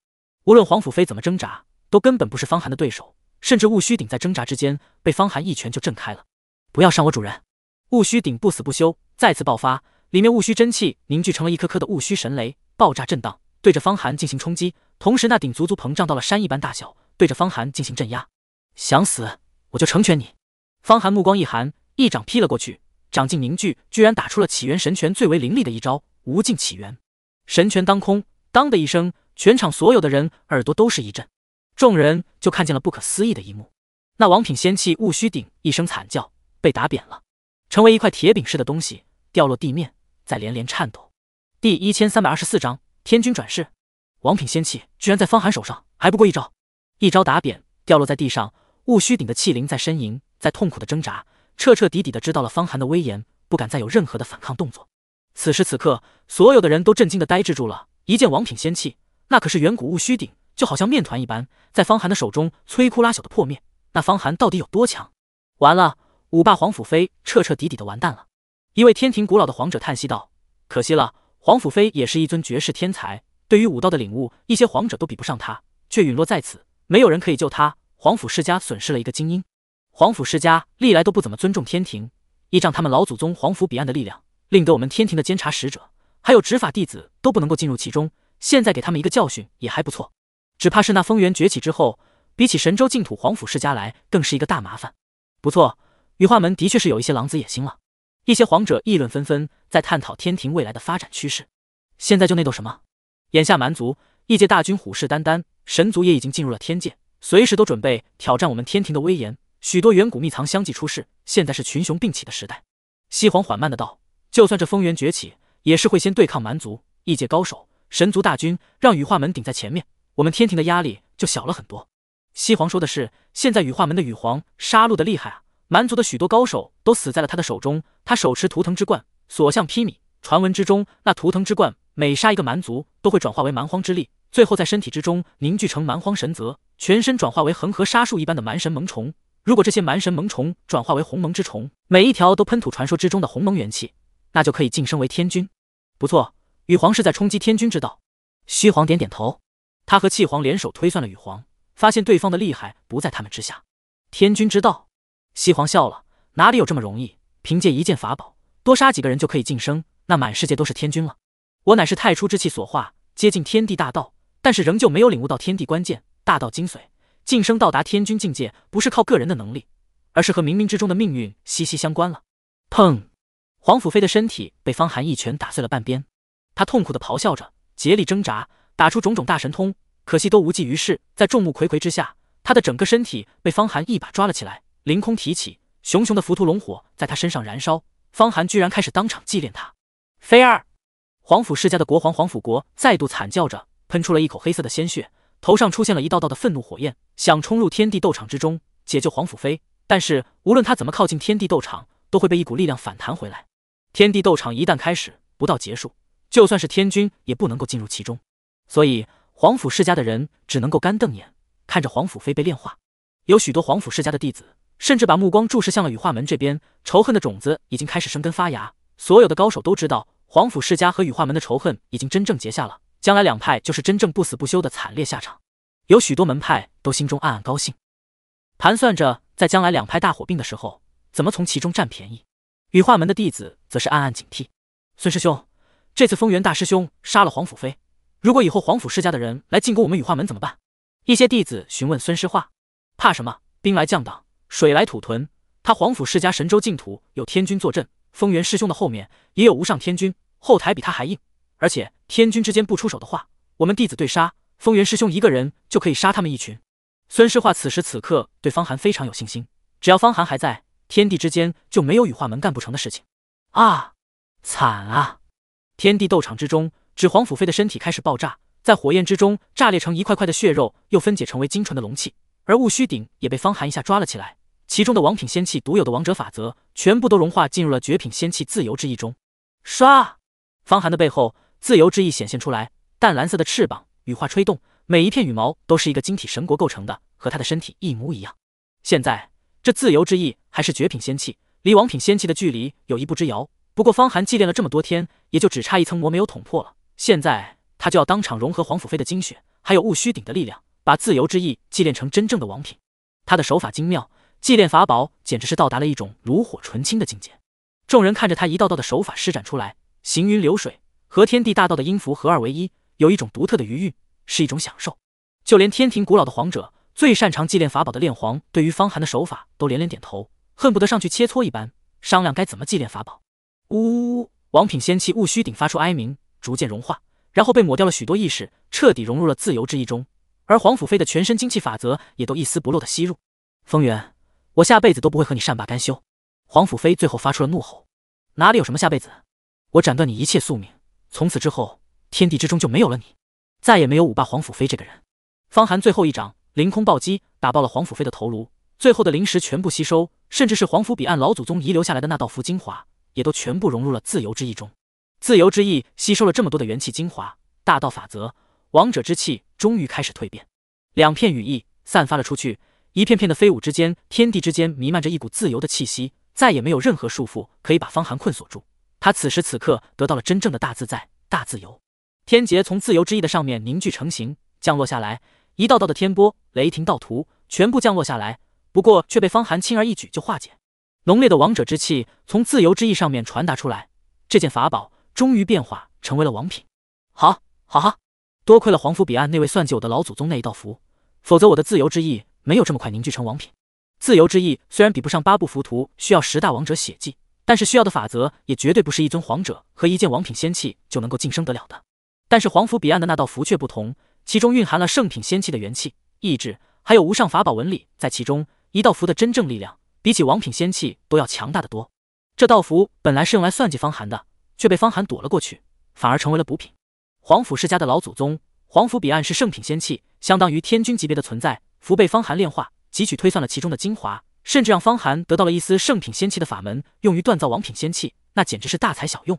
无论皇甫飞怎么挣扎，都根本不是方寒的对手，甚至戊戌鼎在挣扎之间被方寒一拳就震开了。不要伤我主人！戊戌鼎不死不休，再次爆发，里面戊戌真气凝聚成了一颗颗的戊戌神雷，爆炸震荡，对着方寒进行冲击。同时那鼎足足膨胀到了山一般大小，对着方寒进行镇压。想死我就成全你！方寒目光一寒，一掌劈了过去，掌劲凝聚，居然打出了起源神拳最为凌厉的一招——无尽起源。神拳当空，当的一声，全场所有的人耳朵都是一震，众人就看见了不可思议的一幕，那王品仙器戊戌鼎一声惨叫，被打扁了，成为一块铁饼似的东西，掉落地面，在连连颤抖。第一千三百二十四章天君转世，王品仙器居然在方寒手上，还不过一招，一招打扁，掉落在地上，戊戌鼎的气灵在呻吟，在痛苦的挣扎，彻彻底底的知道了方寒的威严，不敢再有任何的反抗动作。此时此刻，所有的人都震惊的呆滞住了。一件王品仙器，那可是远古戊虚鼎，就好像面团一般，在方寒的手中摧枯拉朽的破灭。那方寒到底有多强？完了，五霸黄甫飞彻彻底底的完蛋了。一位天庭古老的皇者叹息道：“可惜了，黄甫飞也是一尊绝世天才，对于武道的领悟，一些皇者都比不上他，却陨落在此，没有人可以救他。黄甫世家损失了一个精英。黄甫世家历来都不怎么尊重天庭，依仗他们老祖宗黄甫彼岸的力量。”令得我们天庭的监察使者，还有执法弟子都不能够进入其中。现在给他们一个教训也还不错。只怕是那风源崛起之后，比起神州净土皇府世家来，更是一个大麻烦。不错，羽化门的确是有一些狼子野心了。一些皇者议论纷纷，在探讨天庭未来的发展趋势。现在就内斗什么？眼下蛮族、异界大军虎视眈眈，神族也已经进入了天界，随时都准备挑战我们天庭的威严。许多远古秘藏相继出世，现在是群雄并起的时代。西皇缓慢的道。就算这风源崛起，也是会先对抗蛮族、异界高手、神族大军，让羽化门顶在前面，我们天庭的压力就小了很多。西皇说的是，现在羽化门的羽皇杀戮的厉害啊，蛮族的许多高手都死在了他的手中。他手持图腾之冠，所向披靡。传闻之中，那图腾之冠每杀一个蛮族，都会转化为蛮荒之力，最后在身体之中凝聚成蛮荒神泽，全身转化为恒河沙数一般的蛮神萌虫。如果这些蛮神萌虫转化为鸿蒙之虫，每一条都喷吐传说之中的鸿蒙元气。那就可以晋升为天君。不错，羽皇是在冲击天君之道。虚皇点点头，他和气皇联手推算了羽皇，发现对方的厉害不在他们之下。天君之道，西皇笑了，哪里有这么容易？凭借一件法宝，多杀几个人就可以晋升？那满世界都是天君了。我乃是太初之气所化，接近天地大道，但是仍旧没有领悟到天地关键大道精髓。晋升到达天君境界，不是靠个人的能力，而是和冥冥之中的命运息息相关了。砰。皇甫飞的身体被方寒一拳打碎了半边，他痛苦的咆哮着，竭力挣扎，打出种种大神通，可惜都无济于事。在众目睽睽之下，他的整个身体被方寒一把抓了起来，凌空提起，熊熊的浮屠龙火在他身上燃烧。方寒居然开始当场祭炼他。飞儿，皇甫世家的国皇皇甫国再度惨叫着，喷出了一口黑色的鲜血，头上出现了一道道的愤怒火焰，想冲入天地斗场之中解救皇甫飞，但是无论他怎么靠近天地斗场，都会被一股力量反弹回来。天地斗场一旦开始，不到结束，就算是天君也不能够进入其中。所以皇甫世家的人只能够干瞪眼看着皇甫飞被炼化。有许多皇甫世家的弟子甚至把目光注视向了羽化门这边，仇恨的种子已经开始生根发芽。所有的高手都知道，皇甫世家和羽化门的仇恨已经真正结下了，将来两派就是真正不死不休的惨烈下场。有许多门派都心中暗暗高兴，盘算着在将来两派大火并的时候，怎么从其中占便宜。羽化门的弟子则是暗暗警惕。孙师兄，这次风元大师兄杀了皇甫飞，如果以后皇甫世家的人来进攻我们羽化门怎么办？一些弟子询问孙师化。怕什么？兵来将挡，水来土屯。他皇甫世家神州净土有天君坐镇，风元师兄的后面也有无上天君，后台比他还硬。而且天君之间不出手的话，我们弟子对杀风元师兄一个人就可以杀他们一群。孙师化此时此刻对方寒非常有信心，只要方寒还在。天地之间就没有羽化门干不成的事情啊！惨啊！天地斗场之中，指皇甫妃的身体开始爆炸，在火焰之中炸裂成一块块的血肉，又分解成为精纯的龙气。而戊戌鼎也被方寒一下抓了起来，其中的王品仙气独有的王者法则全部都融化进入了绝品仙气自由之意中。唰！方寒的背后，自由之意显现出来，淡蓝色的翅膀羽化吹动，每一片羽毛都是一个晶体神国构成的，和他的身体一模一样。现在这自由之翼还是绝品仙器，离王品仙器的距离有一步之遥。不过方寒祭炼了这么多天，也就只差一层膜没有捅破了。现在他就要当场融合皇甫飞的精血，还有戊戌鼎的力量，把自由之翼祭炼成真正的王品。他的手法精妙，祭炼法宝简直是到达了一种炉火纯青的境界。众人看着他一道道的手法施展出来，行云流水，和天地大道的音符合二为一，有一种独特的余韵，是一种享受。就连天庭古老的皇者，最擅长祭炼法宝的炼皇，对于方寒的手法都连连点头。恨不得上去切磋一般，商量该怎么祭炼法宝。呜呜呜！王品仙气戊戌顶发出哀鸣，逐渐融化，然后被抹掉了许多意识，彻底融入了自由之意中。而黄甫飞的全身精气法则也都一丝不漏的吸入。风元，我下辈子都不会和你善罢甘休！黄甫飞最后发出了怒吼：“哪里有什么下辈子？我斩断你一切宿命，从此之后天地之中就没有了你，再也没有五霸黄甫飞这个人。”方寒最后一掌凌空暴击，打爆了黄甫飞的头颅，最后的灵石全部吸收。甚至是皇府彼岸老祖宗遗留下来的那道符精华，也都全部融入了自由之翼中。自由之翼吸收了这么多的元气精华、大道法则、王者之气，终于开始蜕变。两片羽翼散发了出去，一片片的飞舞之间，天地之间弥漫着一股自由的气息，再也没有任何束缚可以把方寒困锁住。他此时此刻得到了真正的大自在、大自由。天劫从自由之翼的上面凝聚成型，降落下来，一道道的天波、雷霆道图全部降落下来。不过却被方寒轻而易举就化解。浓烈的王者之气从自由之翼上面传达出来，这件法宝终于变化成为了王品。好，好哈，多亏了皇府彼岸那位算计我的老祖宗那一道符，否则我的自由之翼没有这么快凝聚成王品。自由之翼虽然比不上八部浮屠需要十大王者血祭，但是需要的法则也绝对不是一尊皇者和一件王品仙器就能够晋升得了的。但是皇府彼岸的那道符却不同，其中蕴含了圣品仙器的元气、意志，还有无上法宝纹理在其中。一道符的真正力量，比起王品仙器都要强大的多。这道符本来是用来算计方寒的，却被方寒躲了过去，反而成为了补品。皇甫世家的老祖宗，皇甫彼岸是圣品仙器，相当于天君级别的存在。符被方寒炼化，汲取推算了其中的精华，甚至让方寒得到了一丝圣品仙器的法门，用于锻造王品仙器，那简直是大材小用。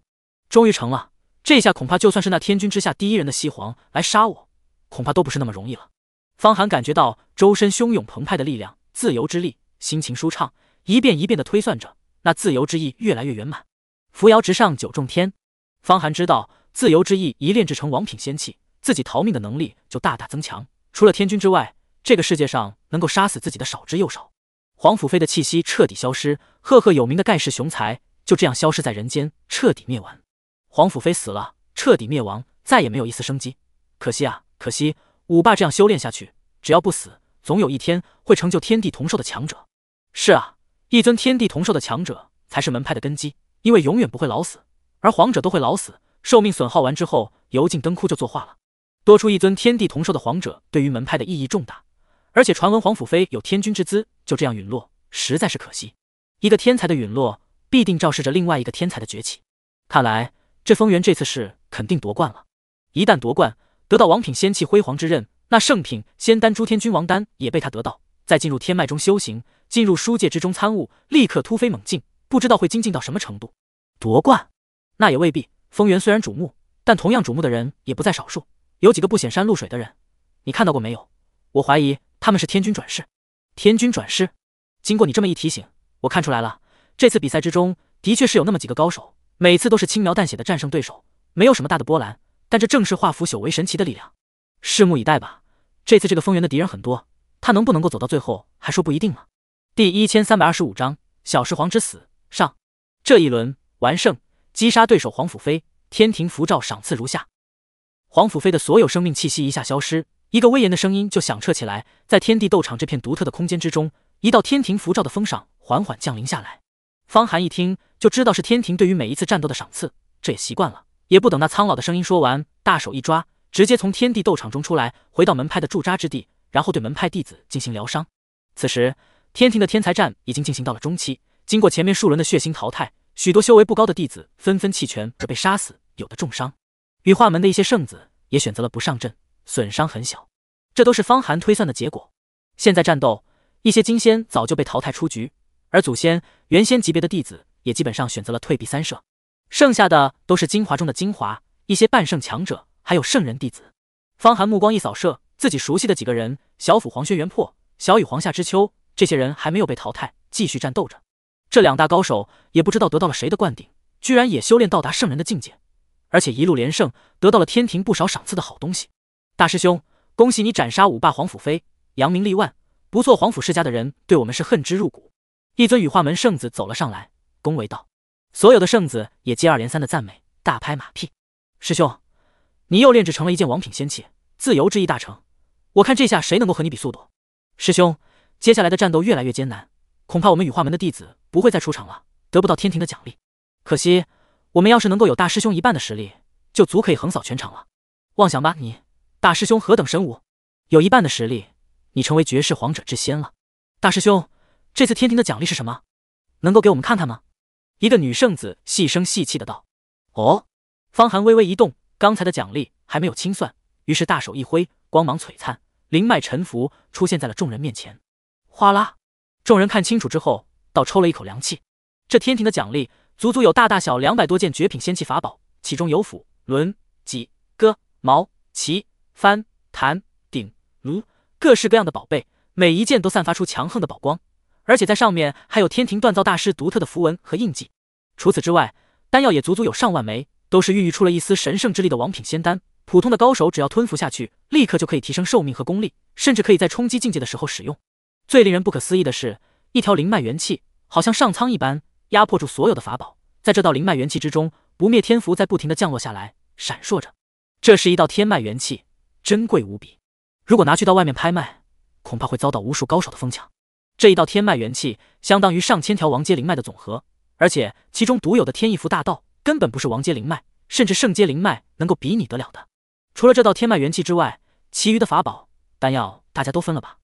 终于成了，这下恐怕就算是那天君之下第一人的西皇来杀我，恐怕都不是那么容易了。方寒感觉到周身汹涌澎湃的力量。自由之力，心情舒畅，一遍一遍的推算着，那自由之意越来越圆满，扶摇直上九重天。方寒知道，自由之意一炼制成王品仙器，自己逃命的能力就大大增强。除了天君之外，这个世界上能够杀死自己的少之又少。皇甫飞的气息彻底消失，赫赫有名的盖世雄才就这样消失在人间，彻底灭亡。皇甫飞死了，彻底灭亡，再也没有一丝生机。可惜啊，可惜！五霸这样修炼下去，只要不死。总有一天会成就天地同寿的强者。是啊，一尊天地同寿的强者才是门派的根基，因为永远不会老死，而皇者都会老死，寿命损耗完之后，油尽灯枯就作化了。多出一尊天地同寿的皇者，对于门派的意义重大。而且传闻皇甫飞有天君之资，就这样陨落，实在是可惜。一个天才的陨落，必定昭示着另外一个天才的崛起。看来这丰源这次是肯定夺冠了。一旦夺冠，得到王品仙气辉煌之刃。那圣品仙丹、诸天君王丹也被他得到，再进入天脉中修行，进入书界之中参悟，立刻突飞猛进，不知道会精进到什么程度。夺冠那也未必。风源虽然瞩目，但同样瞩目的人也不在少数，有几个不显山露水的人，你看到过没有？我怀疑他们是天君转世。天君转世，经过你这么一提醒，我看出来了。这次比赛之中的确是有那么几个高手，每次都是轻描淡写的战胜对手，没有什么大的波澜，但这正是化腐朽为神奇的力量。拭目以待吧。这次这个丰源的敌人很多，他能不能够走到最后还说不一定呢。第一千三百二十五章小石皇之死上，这一轮完胜，击杀对手黄甫飞，天庭符照赏赐如下：黄甫飞的所有生命气息一下消失，一个威严的声音就响彻起来，在天地斗场这片独特的空间之中，一道天庭符照的封赏缓缓降临下来。方寒一听就知道是天庭对于每一次战斗的赏赐，这也习惯了，也不等那苍老的声音说完，大手一抓。直接从天地斗场中出来，回到门派的驻扎之地，然后对门派弟子进行疗伤。此时，天庭的天才战已经进行到了中期。经过前面数轮的血腥淘汰，许多修为不高的弟子纷纷弃权而被杀死，有的重伤。羽化门的一些圣子也选择了不上阵，损伤很小。这都是方寒推算的结果。现在战斗，一些金仙早就被淘汰出局，而祖先、原先级别的弟子也基本上选择了退避三舍。剩下的都是精华中的精华，一些半圣强者。还有圣人弟子，方寒目光一扫射，自己熟悉的几个人，小辅黄轩辕破，小雨黄夏之秋，这些人还没有被淘汰，继续战斗着。这两大高手也不知道得到了谁的灌顶，居然也修炼到达圣人的境界，而且一路连胜，得到了天庭不少赏赐的好东西。大师兄，恭喜你斩杀五霸黄甫飞，扬名立万，不错。黄甫世家的人对我们是恨之入骨。一尊羽化门圣子走了上来，恭维道，所有的圣子也接二连三的赞美，大拍马屁，师兄。你又炼制成了一件王品仙器，自由之意大成。我看这下谁能够和你比速度？师兄，接下来的战斗越来越艰难，恐怕我们羽化门的弟子不会再出场了，得不到天庭的奖励。可惜，我们要是能够有大师兄一半的实力，就足可以横扫全场了。妄想吧你！大师兄何等神武，有一半的实力，你成为绝世皇者之仙了。大师兄，这次天庭的奖励是什么？能够给我们看看吗？一个女圣子细声细气的道。哦，方寒微微一动。刚才的奖励还没有清算，于是大手一挥，光芒璀璨，灵脉沉浮，出现在了众人面前。哗啦！众人看清楚之后，倒抽了一口凉气。这天庭的奖励足足有大大小两百多件绝品仙器法宝，其中有斧、轮、戟、戈、矛、旗、幡、坛、鼎、炉，各式各样的宝贝，每一件都散发出强横的宝光，而且在上面还有天庭锻造大师独特的符文和印记。除此之外，丹药也足足有上万枚。都是孕育出了一丝神圣之力的王品仙丹，普通的高手只要吞服下去，立刻就可以提升寿命和功力，甚至可以在冲击境界的时候使用。最令人不可思议的是，一条灵脉元气好像上苍一般，压迫住所有的法宝。在这道灵脉元气之中，不灭天符在不停的降落下来，闪烁着。这是一道天脉元气，珍贵无比。如果拿去到外面拍卖，恐怕会遭到无数高手的疯抢。这一道天脉元气相当于上千条王阶灵脉的总和，而且其中独有的天意符大道。根本不是王阶灵脉，甚至圣阶灵脉能够比拟得了的。除了这道天脉元气之外，其余的法宝、丹药，大家都分了吧。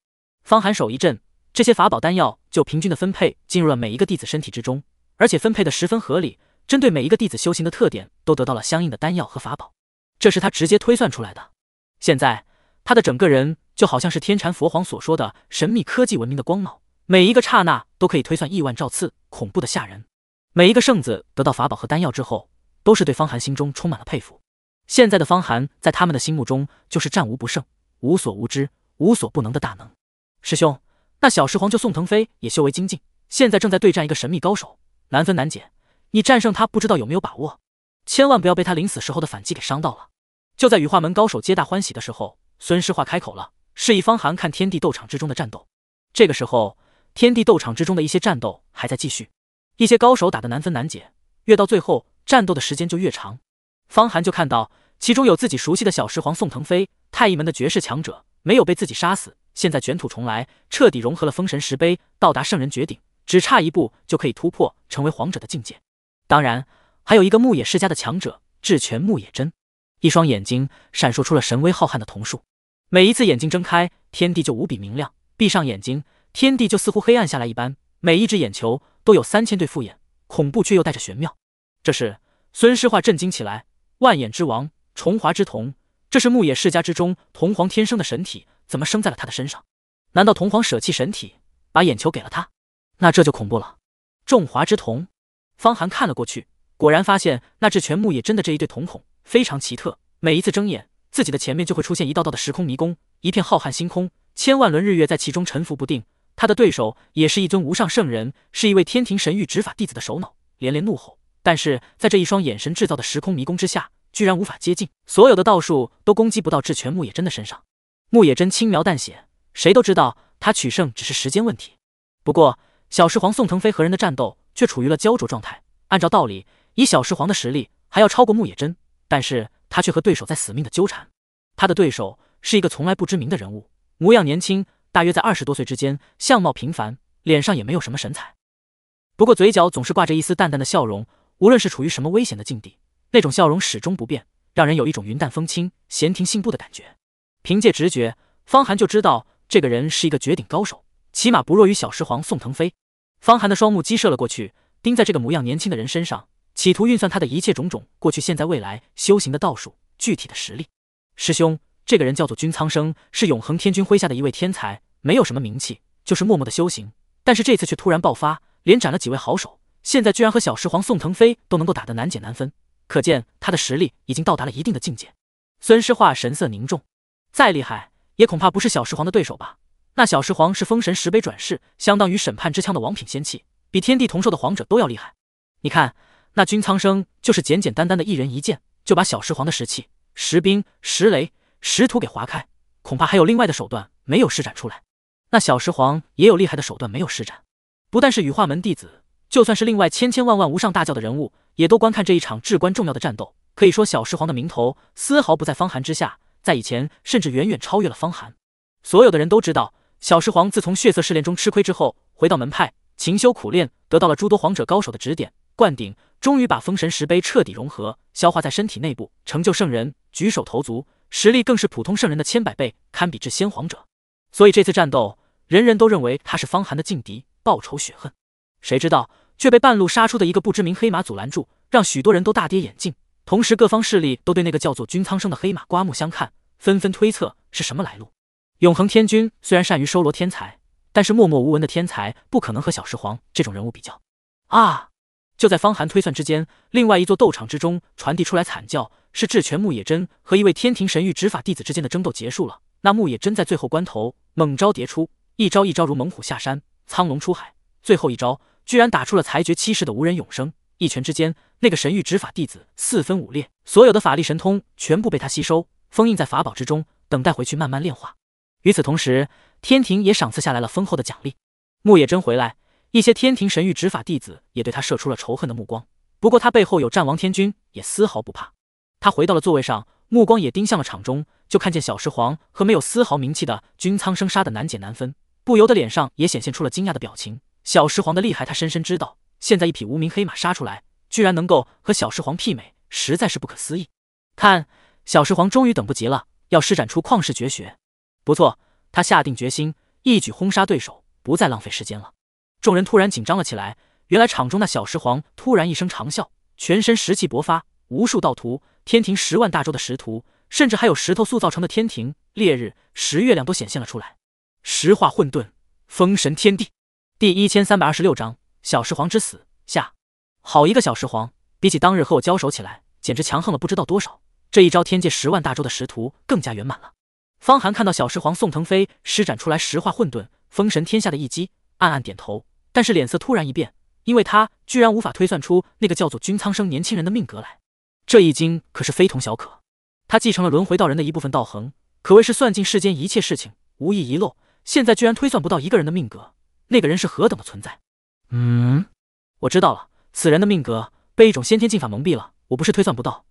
方寒手一震，这些法宝、丹药就平均的分配进入了每一个弟子身体之中，而且分配的十分合理，针对每一个弟子修行的特点，都得到了相应的丹药和法宝。这是他直接推算出来的。现在，他的整个人就好像是天禅佛皇所说的神秘科技文明的光芒，每一个刹那都可以推算亿万兆次，恐怖的吓人。每一个圣子得到法宝和丹药之后，都是对方寒心中充满了佩服。现在的方寒在他们的心目中，就是战无不胜、无所无知、无所不能的大能。师兄，那小时皇就宋腾飞也修为精进，现在正在对战一个神秘高手，难分难解。你战胜他不知道有没有把握？千万不要被他临死时候的反击给伤到了。就在羽化门高手皆大欢喜的时候，孙师化开口了，示意方寒看天地斗场之中的战斗。这个时候，天地斗场之中的一些战斗还在继续。一些高手打的难分难解，越到最后，战斗的时间就越长。方寒就看到其中有自己熟悉的小石皇宋腾飞，太乙门的绝世强者，没有被自己杀死，现在卷土重来，彻底融合了封神石碑，到达圣人绝顶，只差一步就可以突破，成为皇者的境界。当然，还有一个牧野世家的强者智泉牧野真，一双眼睛闪烁出了神威浩瀚的瞳术，每一次眼睛睁开，天地就无比明亮；闭上眼睛，天地就似乎黑暗下来一般。每一只眼球。都有三千对复眼，恐怖却又带着玄妙。这时，孙师化震惊起来：万眼之王，重华之瞳，这是牧野世家之中瞳皇天生的神体，怎么生在了他的身上？难道瞳皇舍弃神体，把眼球给了他？那这就恐怖了。重华之瞳，方寒看了过去，果然发现那至全牧野真的这一对瞳孔非常奇特，每一次睁眼，自己的前面就会出现一道道的时空迷宫，一片浩瀚星空，千万轮日月在其中沉浮不定。他的对手也是一尊无上圣人，是一位天庭神域执法弟子的首脑，连连怒吼。但是在这一双眼神制造的时空迷宫之下，居然无法接近，所有的道术都攻击不到至全木野真的身上。木野真轻描淡写，谁都知道他取胜只是时间问题。不过小石皇宋腾飞和人的战斗却处于了焦灼状态。按照道理，以小石皇的实力还要超过木野真，但是他却和对手在死命的纠缠。他的对手是一个从来不知名的人物，模样年轻。大约在二十多岁之间，相貌平凡，脸上也没有什么神采，不过嘴角总是挂着一丝淡淡的笑容。无论是处于什么危险的境地，那种笑容始终不变，让人有一种云淡风轻、闲庭信步的感觉。凭借直觉，方寒就知道这个人是一个绝顶高手，起码不弱于小石皇宋腾飞。方寒的双目激射了过去，盯在这个模样年轻的人身上，企图运算他的一切种种过去、现在、未来修行的道术、具体的实力。师兄。这个人叫做君苍生，是永恒天君麾下的一位天才，没有什么名气，就是默默的修行。但是这次却突然爆发，连斩了几位好手，现在居然和小石皇宋腾飞都能够打得难解难分，可见他的实力已经到达了一定的境界。孙师化神色凝重，再厉害也恐怕不是小石皇的对手吧？那小石皇是封神石碑转世，相当于审判之枪的王品仙器，比天地同寿的皇者都要厉害。你看，那君苍生就是简简单单的一人一剑，就把小石皇的石器、石兵、石雷。石图给划开，恐怕还有另外的手段没有施展出来。那小石皇也有厉害的手段没有施展。不但是羽化门弟子，就算是另外千千万万无上大教的人物，也都观看这一场至关重要的战斗。可以说，小石皇的名头丝毫不在方寒之下，在以前甚至远远超越了方寒。所有的人都知道，小石皇自从血色试炼中吃亏之后，回到门派勤修苦练，得到了诸多皇者高手的指点灌顶，终于把封神石碑彻底融合消化在身体内部，成就圣人，举手投足。实力更是普通圣人的千百倍，堪比至先皇者。所以这次战斗，人人都认为他是方寒的劲敌，报仇雪恨。谁知道却被半路杀出的一个不知名黑马阻拦住，让许多人都大跌眼镜。同时，各方势力都对那个叫做君苍生的黑马刮目相看，纷纷推测是什么来路。永恒天君虽然善于收罗天才，但是默默无闻的天才不可能和小石皇这种人物比较啊！就在方寒推算之间，另外一座斗场之中传递出来惨叫。是智泉牧野真和一位天庭神域执法弟子之间的争斗结束了。那牧野真在最后关头猛招迭出，一招一招如猛虎下山，苍龙出海。最后一招居然打出了裁决七世的无人永生，一拳之间，那个神域执法弟子四分五裂，所有的法力神通全部被他吸收，封印在法宝之中，等待回去慢慢炼化。与此同时，天庭也赏赐下来了丰厚的奖励。牧野真回来，一些天庭神域执法弟子也对他射出了仇恨的目光。不过他背后有战王天君，也丝毫不怕。他回到了座位上，目光也盯向了场中，就看见小石皇和没有丝毫名气的君苍生杀的难解难分，不由得脸上也显现出了惊讶的表情。小石皇的厉害，他深深知道。现在一匹无名黑马杀出来，居然能够和小石皇媲美，实在是不可思议。看，小石皇终于等不及了，要施展出旷世绝学。不错，他下定决心，一举轰杀对手，不再浪费时间了。众人突然紧张了起来。原来场中那小石皇突然一声长啸，全身石气勃发，无数道图。天庭十万大洲的石图，甚至还有石头塑造成的天庭烈日、十月亮都显现了出来。石化混沌，封神天地。第一千三百二十六章小石皇之死下。好一个小石皇，比起当日和我交手起来，简直强横了不知道多少。这一招天界十万大洲的石图更加圆满了。方寒看到小石皇宋腾飞施展出来石化混沌，封神天下的一击，暗暗点头。但是脸色突然一变，因为他居然无法推算出那个叫做君苍生年轻人的命格来。这一经可是非同小可，他继承了轮回道人的一部分道恒，可谓是算尽世间一切事情，无一遗漏。现在居然推算不到一个人的命格，那个人是何等的存在？嗯，我知道了，此人的命格被一种先天禁法蒙蔽了。我不是推算不到，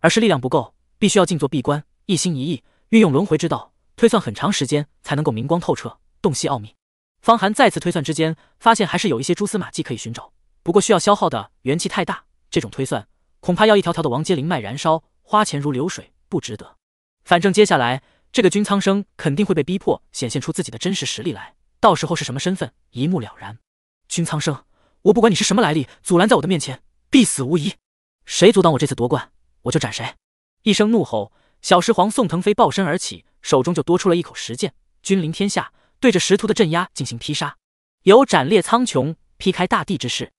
而是力量不够，必须要静坐闭关，一心一意运用轮回之道推算很长时间，才能够明光透彻，洞悉奥秘。方寒再次推算之间，发现还是有一些蛛丝马迹可以寻找，不过需要消耗的元气太大，这种推算。恐怕要一条条的王阶灵脉燃烧，花钱如流水不值得。反正接下来这个君苍生肯定会被逼迫显现出自己的真实实力来，到时候是什么身份一目了然。君苍生，我不管你是什么来历，阻拦在我的面前必死无疑。谁阻挡我这次夺冠，我就斩谁！一声怒吼，小石皇宋腾飞暴身而起，手中就多出了一口石剑，君临天下，对着石图的镇压进行劈杀，有斩裂苍穹、劈开大地之势。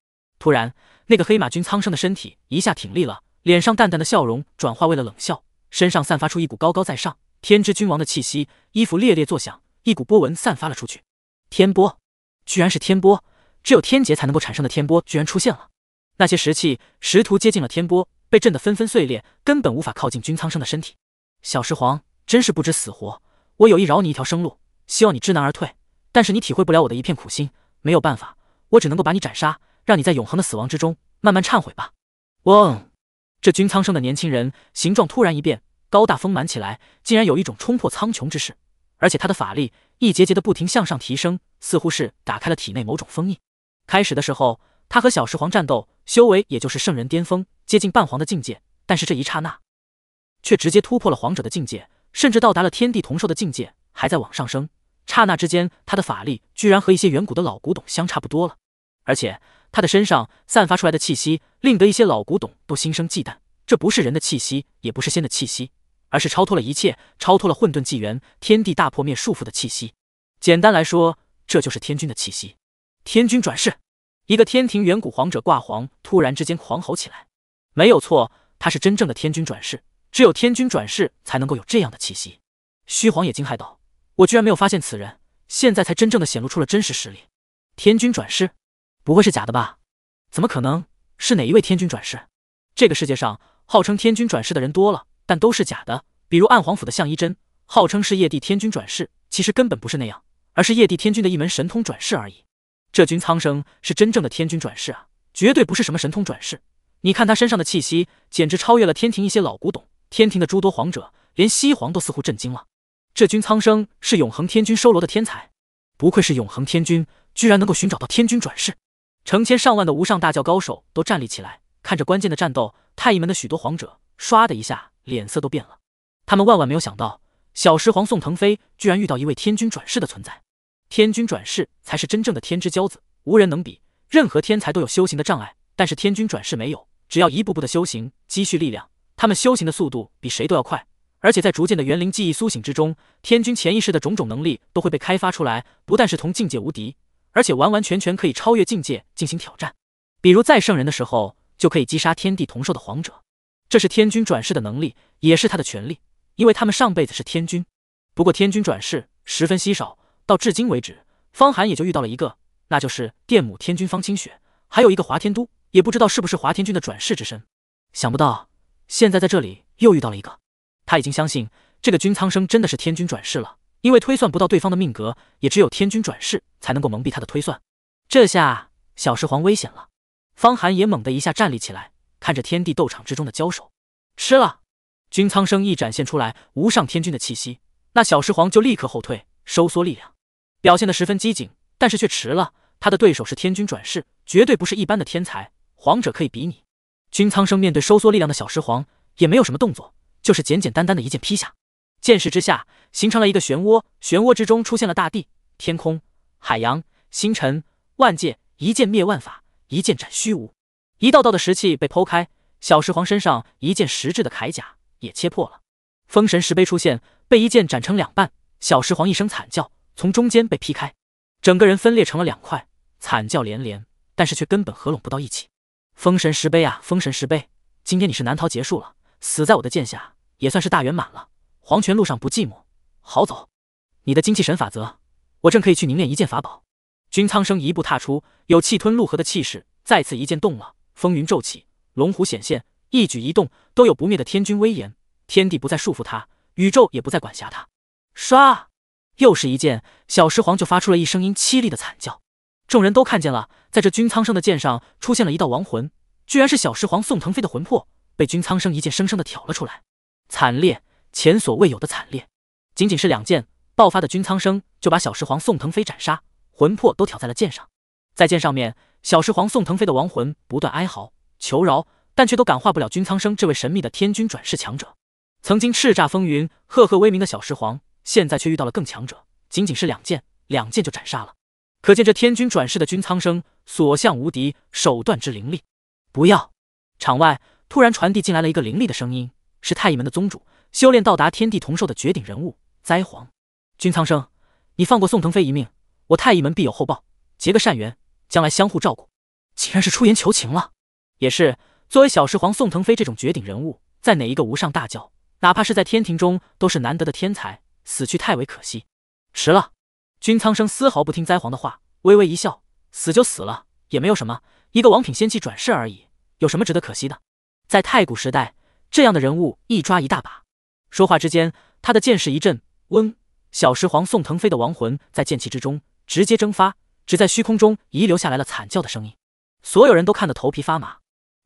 突然，那个黑马军苍生的身体一下挺立了，脸上淡淡的笑容转化为了冷笑，身上散发出一股高高在上天之君王的气息，衣服猎猎作响，一股波纹散发了出去。天波，居然是天波，只有天劫才能够产生的天波，居然出现了。那些石器石图接近了天波，被震得纷纷碎裂，根本无法靠近军苍生的身体。小石皇真是不知死活，我有意饶你一条生路，希望你知难而退，但是你体会不了我的一片苦心，没有办法，我只能够把你斩杀。让你在永恒的死亡之中慢慢忏悔吧。嗡！这君苍生的年轻人形状突然一变，高大丰满起来，竟然有一种冲破苍穹之势。而且他的法力一节节的不停向上提升，似乎是打开了体内某种封印。开始的时候，他和小石皇战斗，修为也就是圣人巅峰，接近半皇的境界。但是这一刹那，却直接突破了皇者的境界，甚至到达了天地同寿的境界，还在往上升。刹那之间，他的法力居然和一些远古的老古董相差不多了，而且。他的身上散发出来的气息，令得一些老古董都心生忌惮。这不是人的气息，也不是仙的气息，而是超脱了一切、超脱了混沌纪元、天地大破灭束缚的气息。简单来说，这就是天君的气息。天君转世！一个天庭远古皇者挂皇突然之间狂吼起来：“没有错，他是真正的天君转世。只有天君转世才能够有这样的气息。”虚皇也惊骇道：“我居然没有发现此人，现在才真正的显露出了真实实力。天君转世！”不会是假的吧？怎么可能？是哪一位天君转世？这个世界上号称天君转世的人多了，但都是假的。比如暗皇府的向一真，号称是夜帝天君转世，其实根本不是那样，而是夜帝天君的一门神通转世而已。这君苍生是真正的天君转世啊，绝对不是什么神通转世。你看他身上的气息，简直超越了天庭一些老古董，天庭的诸多皇者，连西皇都似乎震惊了。这君苍生是永恒天君收罗的天才，不愧是永恒天君，居然能够寻找到天君转世。成千上万的无上大教高手都站立起来，看着关键的战斗。太乙门的许多皇者，唰的一下，脸色都变了。他们万万没有想到，小十皇宋腾飞居然遇到一位天君转世的存在。天君转世才是真正的天之骄子，无人能比。任何天才都有修行的障碍，但是天君转世没有，只要一步步的修行，积蓄力量，他们修行的速度比谁都要快。而且在逐渐的元灵记忆苏醒之中，天君潜意识的种种能力都会被开发出来，不但是从境界无敌。而且完完全全可以超越境界进行挑战，比如在圣人的时候就可以击杀天地同寿的皇者，这是天君转世的能力，也是他的权利，因为他们上辈子是天君。不过天君转世十分稀少，到至今为止，方寒也就遇到了一个，那就是殿母天君方清雪，还有一个华天都，也不知道是不是华天君的转世之身。想不到现在在这里又遇到了一个，他已经相信这个君苍生真的是天君转世了。因为推算不到对方的命格，也只有天君转世才能够蒙蔽他的推算。这下小石皇危险了，方寒也猛地一下站立起来，看着天地斗场之中的交手，吃了。君苍生一展现出来无上天君的气息，那小石皇就立刻后退，收缩力量，表现得十分机警，但是却迟了。他的对手是天君转世，绝对不是一般的天才皇者可以比拟。君苍生面对收缩力量的小石皇也没有什么动作，就是简简单单的一剑劈下。剑势之下，形成了一个漩涡，漩涡之中出现了大地、天空、海洋、星辰、万界。一剑灭万法，一剑斩虚无。一道道的石器被剖开，小石皇身上一件石质的铠甲也切破了。封神石碑出现，被一剑斩成两半。小石皇一声惨叫，从中间被劈开，整个人分裂成了两块，惨叫连连，但是却根本合拢不到一起。封神石碑啊，封神石碑，今天你是难逃结束了，死在我的剑下也算是大圆满了。黄泉路上不寂寞，好走。你的精气神法则，我正可以去凝练一件法宝。君苍生一步踏出，有气吞陆河的气势，再次一剑动了，风云骤起，龙虎显现，一举一动都有不灭的天君威严，天地不再束缚他，宇宙也不再管辖他。唰！又是一剑，小石皇就发出了一声音凄厉的惨叫，众人都看见了，在这君苍生的剑上出现了一道亡魂，居然是小石皇宋腾飞的魂魄，被君苍生一剑生生的挑了出来，惨烈。前所未有的惨烈，仅仅是两剑爆发的君苍生就把小十皇宋腾飞斩杀，魂魄都挑在了剑上。在剑上面，小十皇宋腾飞的亡魂不断哀嚎求饶，但却都感化不了君苍生这位神秘的天君转世强者。曾经叱咤风云、赫赫威名的小十皇，现在却遇到了更强者。仅仅是两剑，两剑就斩杀了。可见这天君转世的君苍生所向无敌，手段之凌厉。不要！场外突然传递进来了一个凌厉的声音，是太乙门的宗主。修炼到达天地同寿的绝顶人物，灾皇君苍生，你放过宋腾飞一命，我太乙门必有厚报，结个善缘，将来相互照顾。竟然是出言求情了，也是。作为小石皇宋腾飞这种绝顶人物，在哪一个无上大教，哪怕是在天庭中，都是难得的天才，死去太为可惜。迟了，君苍生丝毫不听灾皇的话，微微一笑，死就死了，也没有什么，一个王品仙气转世而已，有什么值得可惜的？在太古时代，这样的人物一抓一大把。说话之间，他的剑势一震，嗡！小石皇宋腾飞的亡魂在剑气之中直接蒸发，只在虚空中遗留下来了惨叫的声音。所有人都看得头皮发麻。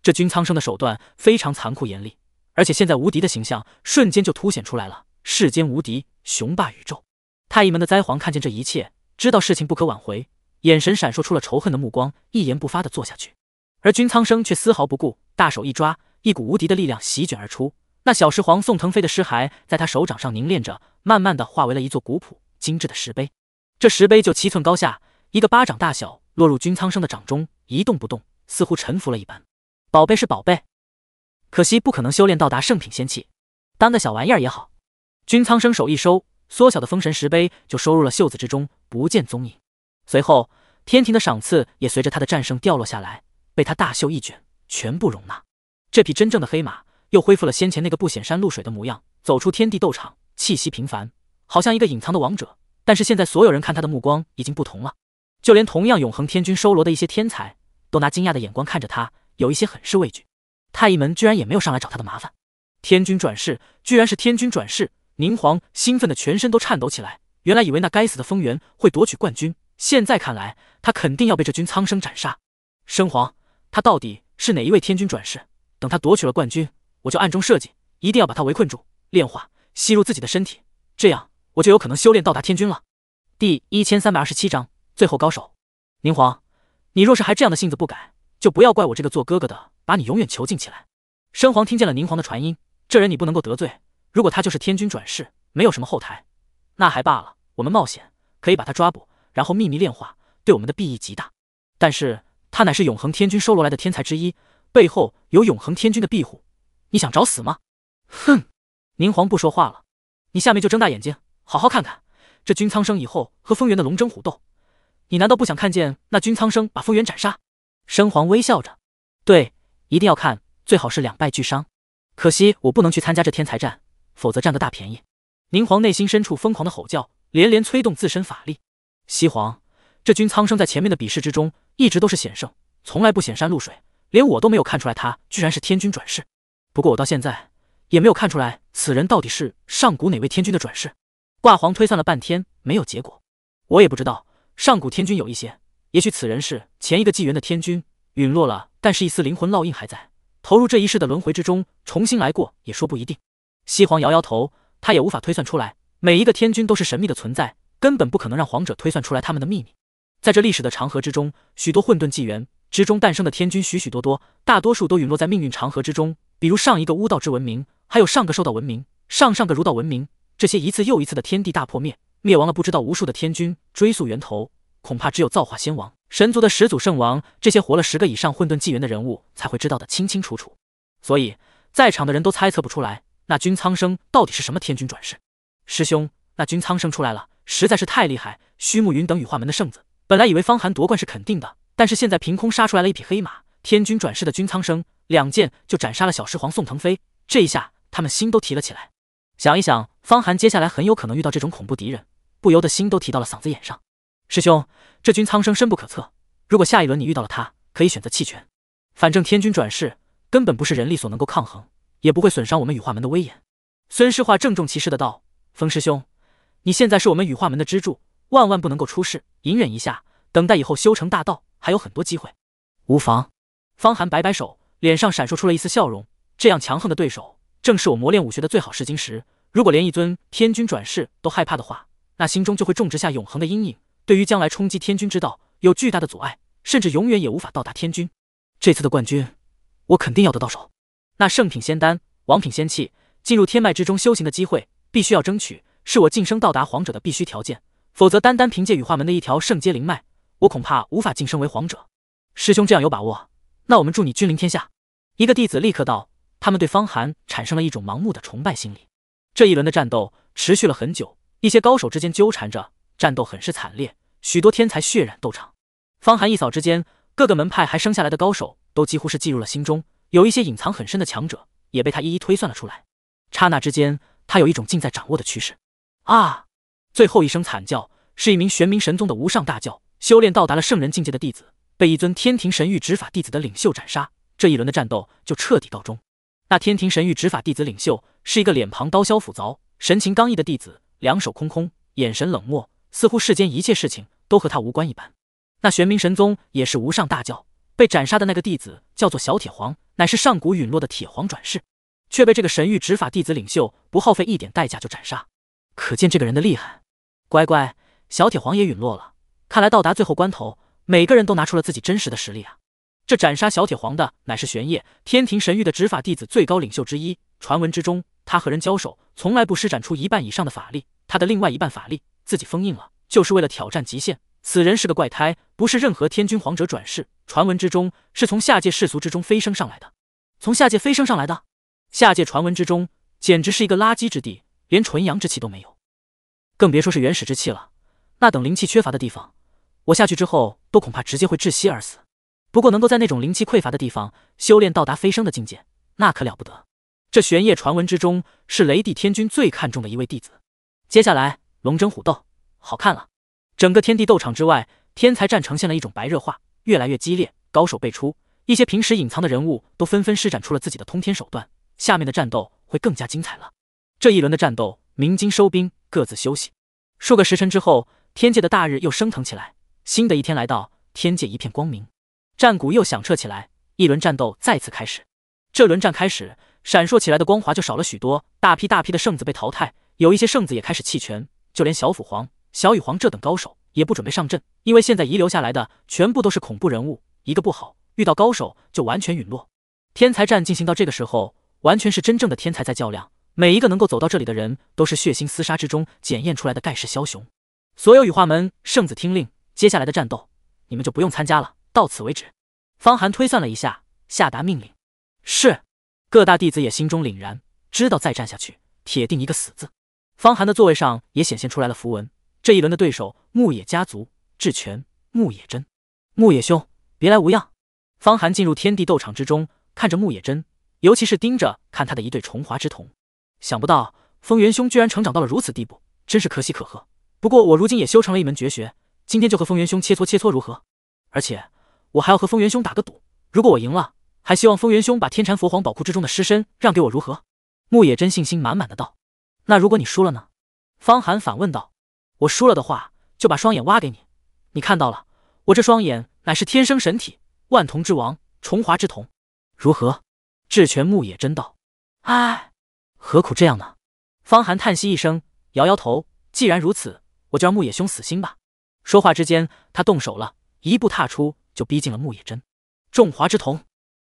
这君苍生的手段非常残酷严厉，而且现在无敌的形象瞬间就凸显出来了，世间无敌，雄霸宇宙。太乙门的灾皇看见这一切，知道事情不可挽回，眼神闪烁出了仇恨的目光，一言不发的坐下去。而君苍生却丝毫不顾，大手一抓，一股无敌的力量席卷而出。那小石皇宋腾飞的尸骸在他手掌上凝练着，慢慢的化为了一座古朴精致的石碑。这石碑就七寸高下，一个巴掌大小，落入君苍生的掌中，一动不动，似乎臣服了一般。宝贝是宝贝，可惜不可能修炼到达圣品仙器，当个小玩意儿也好。君苍生手一收，缩小的封神石碑就收入了袖子之中，不见踪影。随后，天庭的赏赐也随着他的战胜掉落下来，被他大袖一卷，全部容纳。这匹真正的黑马。又恢复了先前那个不显山露水的模样，走出天地斗场，气息平凡，好像一个隐藏的王者。但是现在所有人看他的目光已经不同了，就连同样永恒天君收罗的一些天才，都拿惊讶的眼光看着他，有一些很是畏惧。太乙门居然也没有上来找他的麻烦。天君转世，居然是天君转世！宁皇兴奋的全身都颤抖起来。原来以为那该死的风元会夺取冠军，现在看来，他肯定要被这君苍生斩杀。生皇，他到底是哪一位天君转世？等他夺取了冠军。我就暗中设计，一定要把他围困住、炼化、吸入自己的身体，这样我就有可能修炼到达天君了。第一千三百二十七章最后高手。宁皇，你若是还这样的性子不改，就不要怪我这个做哥哥的把你永远囚禁起来。申皇听见了宁皇的传音，这人你不能够得罪。如果他就是天君转世，没有什么后台，那还罢了。我们冒险可以把他抓捕，然后秘密炼化，对我们的裨益极大。但是他乃是永恒天君收罗来的天才之一，背后有永恒天君的庇护。你想找死吗？哼！宁皇不说话了。你下面就睁大眼睛，好好看看这君苍生以后和风源的龙争虎斗。你难道不想看见那君苍生把风源斩杀？生皇微笑着，对，一定要看，最好是两败俱伤。可惜我不能去参加这天才战，否则占个大便宜。宁皇内心深处疯狂的吼叫，连连催动自身法力。西皇，这君苍生在前面的比试之中一直都是险胜，从来不显山露水，连我都没有看出来他居然是天君转世。不过我到现在也没有看出来此人到底是上古哪位天君的转世。挂皇推算了半天没有结果，我也不知道上古天君有一些，也许此人是前一个纪元的天君陨落了，但是一丝灵魂烙印还在，投入这一世的轮回之中重新来过也说不一定。西皇摇摇头，他也无法推算出来，每一个天君都是神秘的存在，根本不可能让皇者推算出来他们的秘密。在这历史的长河之中，许多混沌纪元之中诞生的天君许许多多，大多数都陨落在命运长河之中。比如上一个巫道之文明，还有上个兽道文明，上上个儒道文明，这些一次又一次的天地大破灭，灭亡了不知道无数的天君。追溯源头，恐怕只有造化仙王、神族的始祖圣王，这些活了十个以上混沌纪元的人物才会知道的清清楚楚。所以，在场的人都猜测不出来，那君苍生到底是什么天君转世。师兄，那君苍生出来了，实在是太厉害。虚暮云等羽化门的圣子，本来以为方寒夺冠是肯定的，但是现在凭空杀出来了一匹黑马，天君转世的君苍生。两剑就斩杀了小狮皇宋腾飞，这一下他们心都提了起来。想一想，方寒接下来很有可能遇到这种恐怖敌人，不由得心都提到了嗓子眼上。师兄，这君苍生深不可测，如果下一轮你遇到了他，可以选择弃权。反正天君转世根本不是人力所能够抗衡，也不会损伤我们羽化门的威严。孙师化郑重其事的道：“风师兄，你现在是我们羽化门的支柱，万万不能够出事，隐忍一下，等待以后修成大道，还有很多机会。”无妨。方寒摆摆手。脸上闪烁出了一丝笑容。这样强横的对手，正是我磨练武学的最好试金石。如果连一尊天君转世都害怕的话，那心中就会种植下永恒的阴影，对于将来冲击天君之道有巨大的阻碍，甚至永远也无法到达天君。这次的冠军，我肯定要得到手。那圣品仙丹、王品仙器，进入天脉之中修行的机会，必须要争取，是我晋升到达皇者的必须条件。否则，单单凭借羽化门的一条圣阶灵脉，我恐怕无法晋升为皇者。师兄这样有把握？那我们祝你君临天下！一个弟子立刻道：“他们对方寒产生了一种盲目的崇拜心理。”这一轮的战斗持续了很久，一些高手之间纠缠着，战斗很是惨烈，许多天才血染斗场。方寒一扫之间，各个门派还生下来的高手都几乎是记入了心中，有一些隐藏很深的强者也被他一一推算了出来。刹那之间，他有一种尽在掌握的趋势。啊！最后一声惨叫，是一名玄冥神宗的无上大教修炼到达了圣人境界的弟子。被一尊天庭神域执法弟子的领袖斩杀，这一轮的战斗就彻底告终。那天庭神域执法弟子领袖是一个脸庞刀削斧凿、神情刚毅的弟子，两手空空，眼神冷漠，似乎世间一切事情都和他无关一般。那玄冥神宗也是无上大教，被斩杀的那个弟子叫做小铁皇，乃是上古陨落的铁皇转世，却被这个神域执法弟子领袖不耗费一点代价就斩杀，可见这个人的厉害。乖乖，小铁皇也陨落了，看来到达最后关头。每个人都拿出了自己真实的实力啊！这斩杀小铁皇的乃是玄烨，天庭神域的执法弟子最高领袖之一。传闻之中，他和人交手从来不施展出一半以上的法力，他的另外一半法力自己封印了，就是为了挑战极限。此人是个怪胎，不是任何天君皇者转世。传闻之中，是从下界世俗之中飞升上来的。从下界飞升上来的？下界传闻之中，简直是一个垃圾之地，连纯阳之气都没有，更别说是原始之气了。那等灵气缺乏的地方。我下去之后，都恐怕直接会窒息而死。不过，能够在那种灵气匮乏的地方修炼，到达飞升的境界，那可了不得。这玄烨传闻之中，是雷帝天君最看重的一位弟子。接下来，龙争虎斗，好看了。整个天地斗场之外，天才战呈现了一种白热化，越来越激烈，高手辈出，一些平时隐藏的人物都纷纷施展出了自己的通天手段。下面的战斗会更加精彩了。这一轮的战斗，明金收兵，各自休息。数个时辰之后，天界的大日又升腾起来。新的一天来到，天界一片光明，战鼓又响彻起来，一轮战斗再次开始。这轮战开始，闪烁起来的光华就少了许多，大批大批的圣子被淘汰，有一些圣子也开始弃权，就连小斧皇、小羽皇这等高手也不准备上阵，因为现在遗留下来的全部都是恐怖人物，一个不好遇到高手就完全陨落。天才战进行到这个时候，完全是真正的天才在较量，每一个能够走到这里的人，都是血腥厮杀之中检验出来的盖世枭雄。所有羽化门圣子听令。接下来的战斗，你们就不用参加了，到此为止。方寒推算了一下，下达命令。是。各大弟子也心中凛然，知道再战下去，铁定一个死字。方寒的座位上也显现出来了符文。这一轮的对手，牧野家族，智泉，牧野真。牧野兄，别来无恙。方寒进入天地斗场之中，看着牧野真，尤其是盯着看他的一对重华之瞳。想不到风元兄居然成长到了如此地步，真是可喜可贺。不过我如今也修成了一门绝学。今天就和风元兄切磋切磋如何？而且我还要和风元兄打个赌，如果我赢了，还希望风元兄把天禅佛皇宝库之中的尸身让给我，如何？牧野真信心满满的道。那如果你输了呢？方寒反问道。我输了的话，就把双眼挖给你。你看到了，我这双眼乃是天生神体，万瞳之王，重华之瞳，如何？智权牧野真道。唉，何苦这样呢？方寒叹息一声，摇摇头。既然如此，我就让牧野兄死心吧。说话之间，他动手了，一步踏出就逼近了木野真。众华之瞳，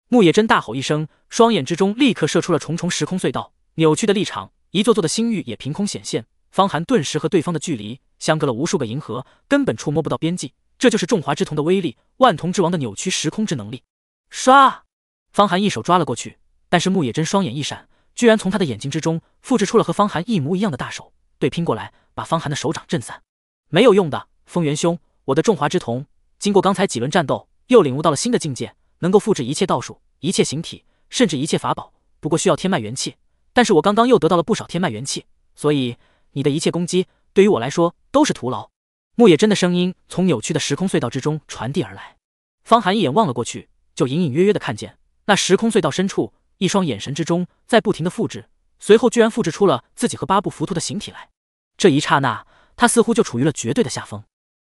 木野真大吼一声，双眼之中立刻射出了重重时空隧道，扭曲的立场，一座座的星域也凭空显现。方寒顿时和对方的距离相隔了无数个银河，根本触摸不到边际。这就是众华之瞳的威力，万瞳之王的扭曲时空之能力。刷！方寒一手抓了过去，但是木野真双眼一闪，居然从他的眼睛之中复制出了和方寒一模一样的大手，对拼过来，把方寒的手掌震散。没有用的。风元兄，我的众华之瞳经过刚才几轮战斗，又领悟到了新的境界，能够复制一切道术、一切形体，甚至一切法宝。不过需要天脉元气，但是我刚刚又得到了不少天脉元气，所以你的一切攻击对于我来说都是徒劳。木野真的声音从扭曲的时空隧道之中传递而来，方寒一眼望了过去，就隐隐约约的看见那时空隧道深处，一双眼神之中在不停的复制，随后居然复制出了自己和八部浮屠的形体来。这一刹那，他似乎就处于了绝对的下风。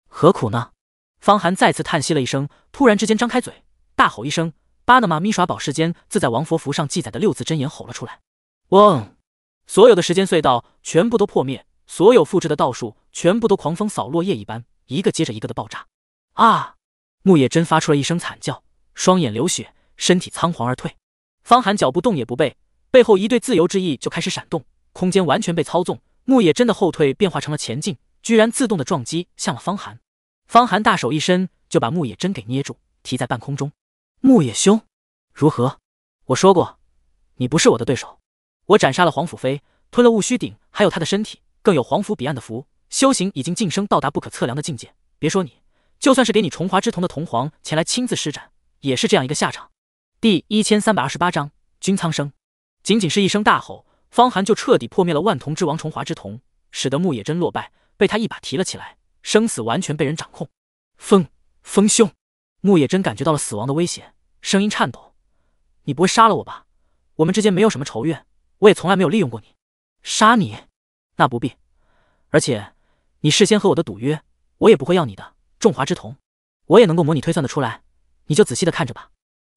何苦呢？方寒再次叹息了一声，突然之间张开嘴，大吼一声，巴拿马咪耍宝世间自在王佛符上记载的六字真言吼了出来。嗡！所有的时间隧道全部都破灭，所有复制的道术全部都狂风扫落叶一般，一个接着一个的爆炸。啊！木叶真发出了一声惨叫，双眼流血，身体仓皇而退。方寒脚步动也不备，背后一对自由之翼就开始闪动，空间完全被操纵。木叶真的后退变化成了前进。居然自动的撞击向了方寒，方寒大手一伸，就把木野真给捏住，提在半空中。木野兄，如何？我说过，你不是我的对手。我斩杀了皇甫飞，吞了戊戌鼎，还有他的身体，更有皇甫彼岸的符，修行已经晋升到达不可测量的境界。别说你，就算是给你重华之瞳的瞳皇前来亲自施展，也是这样一个下场。第一千三百二十八章君苍生。仅仅是一声大吼，方寒就彻底破灭了万瞳之王重华之瞳，使得木野真落败。被他一把提了起来，生死完全被人掌控。风风兄，木野真感觉到了死亡的威胁，声音颤抖：“你不会杀了我吧？我们之间没有什么仇怨，我也从来没有利用过你。杀你？那不必。而且，你事先和我的赌约，我也不会要你的。重华之瞳，我也能够模拟推算的出来。你就仔细的看着吧。”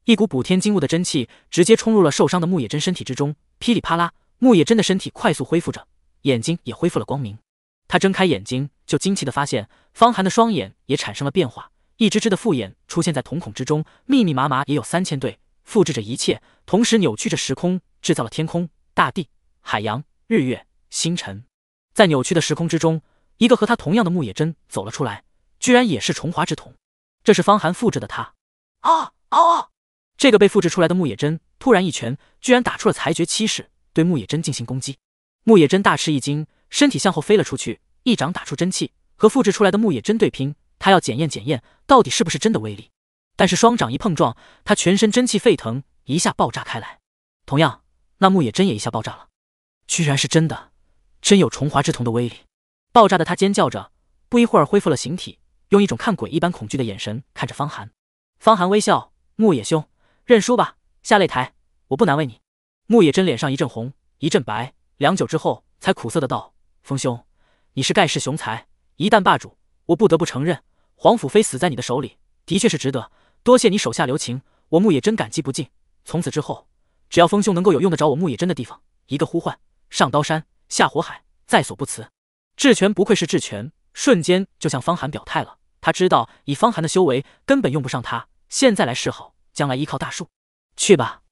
一股补天金物的真气直接冲入了受伤的木野真身体之中，噼里啪啦，木野真的身体快速恢复着，眼睛也恢复了光明。他睁开眼睛，就惊奇地发现，方寒的双眼也产生了变化，一只只的复眼出现在瞳孔之中，密密麻麻，也有三千对，复制着一切，同时扭曲着时空，制造了天空、大地、海洋、日月、星辰。在扭曲的时空之中，一个和他同样的木野真走了出来，居然也是重华之瞳，这是方寒复制的他。啊啊！这个被复制出来的木野真突然一拳，居然打出了裁决七式，对木野真进行攻击。木野真大吃一惊。身体向后飞了出去，一掌打出真气和复制出来的木野针对拼，他要检验检验到底是不是真的威力。但是双掌一碰撞，他全身真气沸腾，一下爆炸开来。同样，那木野针也一下爆炸了，居然是真的，真有重华之瞳的威力。爆炸的他尖叫着，不一会儿恢复了形体，用一种看鬼一般恐惧的眼神看着方寒。方寒微笑：“木野兄，认输吧，下擂台，我不难为你。”木野真脸上一阵红一阵白，良久之后才苦涩的道。风兄，你是盖世雄才，一旦霸主。我不得不承认，皇甫飞死在你的手里，的确是值得。多谢你手下留情，我木野真感激不尽。从此之后，只要风兄能够有用得着我木野真的地方，一个呼唤，上刀山下火海，在所不辞。智泉不愧是智泉，瞬间就向方寒表态了。他知道以方寒的修为，根本用不上他。现在来示好，将来依靠大树。去吧。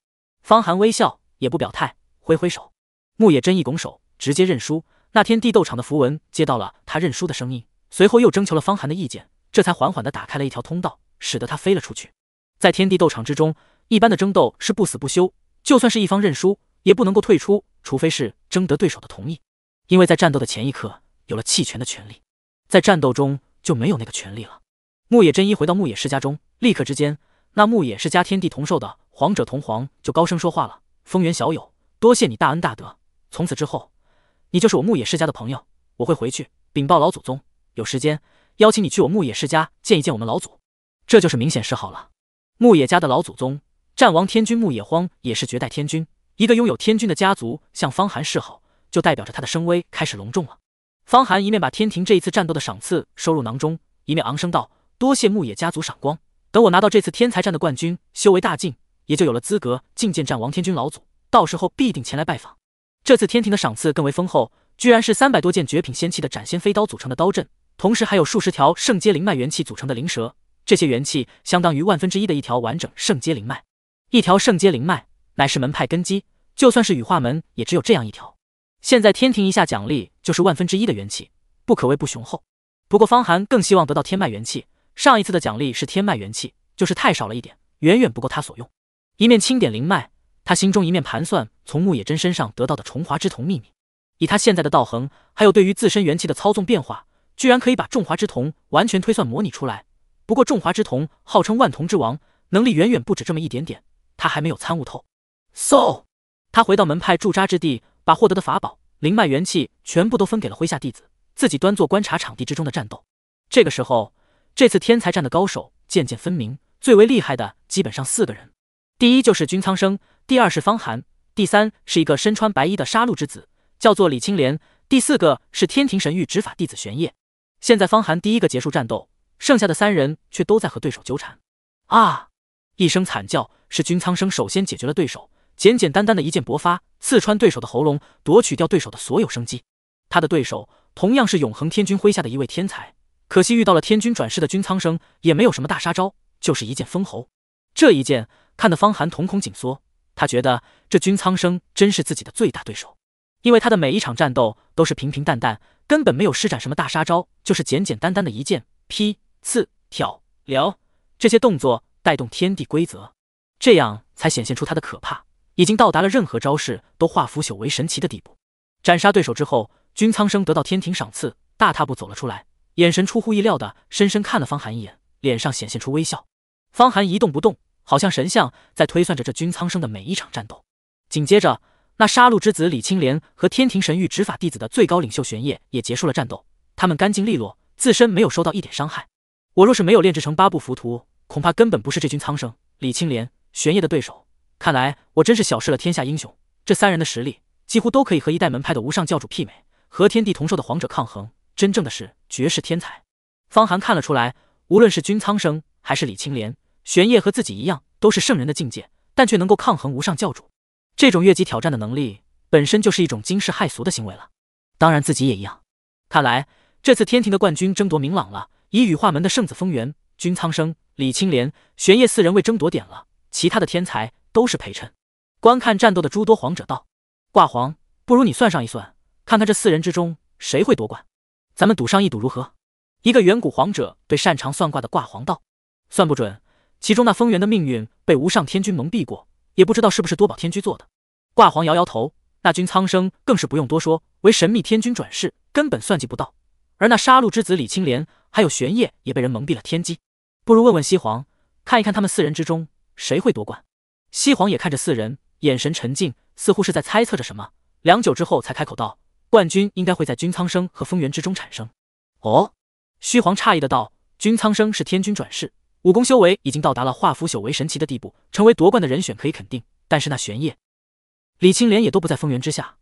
方寒微笑，也不表态，挥挥手。木野真一拱手，直接认输。那天地斗场的符文接到了他认输的声音，随后又征求了方寒的意见，这才缓缓的打开了一条通道，使得他飞了出去。在天地斗场之中，一般的争斗是不死不休，就算是一方认输，也不能够退出，除非是征得对手的同意。因为在战斗的前一刻有了弃权的权利，在战斗中就没有那个权利了。牧野真一回到牧野世家中，立刻之间，那牧野世家天地同寿的皇者同皇就高声说话了：“丰源小友，多谢你大恩大德，从此之后。”你就是我牧野世家的朋友，我会回去禀报老祖宗，有时间邀请你去我牧野世家见一见我们老祖。这就是明显示好了。牧野家的老祖宗战王天君牧野荒也是绝代天君，一个拥有天君的家族向方寒示好，就代表着他的声威开始隆重了。方寒一面把天庭这一次战斗的赏赐收入囊中，一面昂声道：“多谢牧野家族赏光，等我拿到这次天才战的冠军，修为大进，也就有了资格觐见战王天君老祖，到时候必定前来拜访。”这次天庭的赏赐更为丰厚，居然是三百多件绝品仙器的斩仙飞刀组成的刀阵，同时还有数十条圣阶灵脉元气组成的灵蛇。这些元气相当于万分之一的一条完整圣阶灵脉。一条圣阶灵脉乃是门派根基，就算是羽化门也只有这样一条。现在天庭一下奖励就是万分之一的元气，不可谓不雄厚。不过方寒更希望得到天脉元气，上一次的奖励是天脉元气，就是太少了一点，远远不够他所用。一面清点灵脉。他心中一面盘算从牧野真身上得到的重华之瞳秘密，以他现在的道行，还有对于自身元气的操纵变化，居然可以把重华之瞳完全推算模拟出来。不过重华之瞳号称万瞳之王，能力远远不止这么一点点，他还没有参悟透。So，他回到门派驻扎之地，把获得的法宝、灵脉、元气全部都分给了麾下弟子，自己端坐观察场地之中的战斗。这个时候，这次天才战的高手渐渐分明，最为厉害的基本上四个人。第一就是君苍生，第二是方寒，第三是一个身穿白衣的杀戮之子，叫做李青莲。第四个是天庭神域执法弟子玄烨。现在方寒第一个结束战斗，剩下的三人却都在和对手纠缠。啊！一声惨叫，是君苍生首先解决了对手，简简单单的一剑薄发，刺穿对手的喉咙，夺取掉对手的所有生机。他的对手同样是永恒天君麾下的一位天才，可惜遇到了天君转世的君苍生，也没有什么大杀招，就是一剑封喉。这一剑。看得方寒瞳孔紧缩，他觉得这君苍生真是自己的最大对手，因为他的每一场战斗都是平平淡淡，根本没有施展什么大杀招，就是简简单单的一剑劈、刺、挑、撩这些动作带动天地规则，这样才显现出他的可怕，已经到达了任何招式都化腐朽为神奇的地步。斩杀对手之后，君苍生得到天庭赏赐，大踏步走了出来，眼神出乎意料的深深看了方寒一眼，脸上显现出微笑。方寒一动不动。好像神像在推算着这军苍生的每一场战斗。紧接着，那杀戮之子李青莲和天庭神域执法弟子的最高领袖玄烨也结束了战斗。他们干净利落，自身没有受到一点伤害。我若是没有炼制成八部浮屠，恐怕根本不是这军苍生、李青莲、玄烨的对手。看来我真是小视了天下英雄。这三人的实力几乎都可以和一代门派的无上教主媲美，和天地同寿的皇者抗衡，真正的是绝世天才。方寒看了出来，无论是军苍生还是李青莲。玄烨和自己一样，都是圣人的境界，但却能够抗衡无上教主。这种越级挑战的能力，本身就是一种惊世骇俗的行为了。当然，自己也一样。看来这次天庭的冠军争夺明朗了，以羽化门的圣子风源、君苍生、李青莲、玄烨四人为争夺点了，其他的天才都是陪衬。观看战斗的诸多皇者道挂皇，不如你算上一算，看看这四人之中谁会夺冠？咱们赌上一赌如何？一个远古皇者对擅长算卦的挂皇道，算不准。其中那风元的命运被无上天君蒙蔽过，也不知道是不是多宝天君做的。挂皇摇摇头，那君苍生更是不用多说，为神秘天君转世，根本算计不到。而那杀戮之子李青莲，还有玄烨，也被人蒙蔽了天机。不如问问西皇，看一看他们四人之中谁会夺冠。西皇也看着四人，眼神沉静，似乎是在猜测着什么。良久之后，才开口道：“冠军应该会在君苍生和风元之中产生。”哦，虚皇诧异的道：“君苍生是天君转世。”武功修为已经到达了化腐朽为神奇的地步，成为夺冠的人选可以肯定。但是那玄烨、李青莲也都不在风元之下，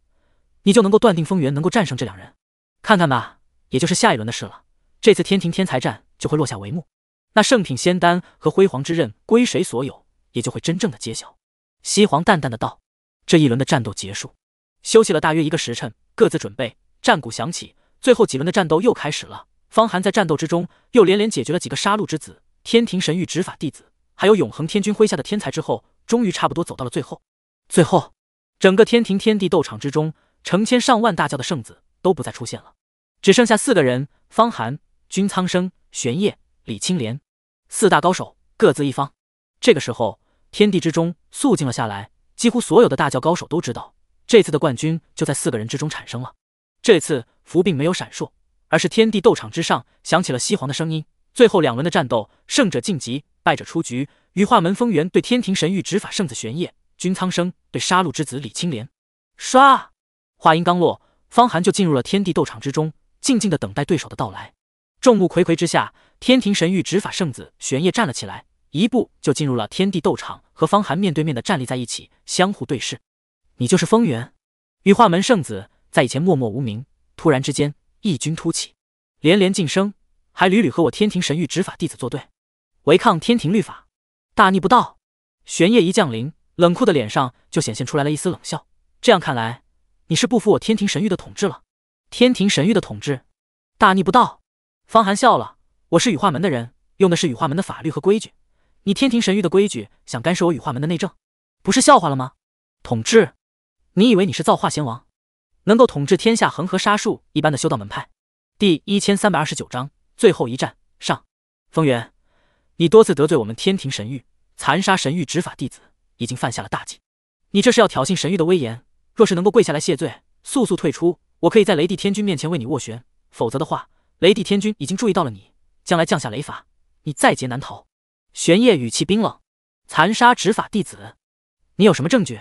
你就能够断定风元能够战胜这两人？看看吧，也就是下一轮的事了。这次天庭天才战就会落下帷幕，那圣品仙丹和辉煌之刃归谁所有，也就会真正的揭晓。西皇淡淡的道：“这一轮的战斗结束，休息了大约一个时辰，各自准备。战鼓响起，最后几轮的战斗又开始了。方寒在战斗之中又连连解决了几个杀戮之子。”天庭神域执法弟子，还有永恒天君麾下的天才之后，终于差不多走到了最后。最后，整个天庭天地斗场之中，成千上万大教的圣子都不再出现了，只剩下四个人：方寒、君苍生、玄烨、李青莲，四大高手各自一方。这个时候，天地之中肃静了下来，几乎所有的大教高手都知道，这次的冠军就在四个人之中产生了。这次符并没有闪烁，而是天地斗场之上响起了西皇的声音。最后两轮的战斗，胜者晋级，败者出局。羽化门风元对天庭神域执法圣子玄烨，君苍生对杀戮之子李青莲。唰！话音刚落，方寒就进入了天地斗场之中，静静的等待对手的到来。众目睽睽之下，天庭神域执法圣子玄烨站了起来，一步就进入了天地斗场，和方寒面对面的站立在一起，相互对视。你就是风元，羽化门圣子，在以前默默无名，突然之间异军突起，连连晋升。还屡屡和我天庭神域执法弟子作对，违抗天庭律法，大逆不道。玄烨一降临，冷酷的脸上就显现出来了一丝冷笑。这样看来，你是不服我天庭神域的统治了？天庭神域的统治，大逆不道。方寒笑了，我是羽化门的人，用的是羽化门的法律和规矩。你天庭神域的规矩，想干涉我羽化门的内政，不是笑话了吗？统治？你以为你是造化仙王，能够统治天下恒河沙数一般的修道门派？第一千三百二十九章。最后一战，上风元，你多次得罪我们天庭神域，残杀神域执法弟子，已经犯下了大忌。你这是要挑衅神域的威严。若是能够跪下来谢罪，速速退出，我可以在雷帝天君面前为你斡旋。否则的话，雷帝天君已经注意到了你，将来降下雷法，你在劫难逃。玄烨语气冰冷，残杀执法弟子，你有什么证据？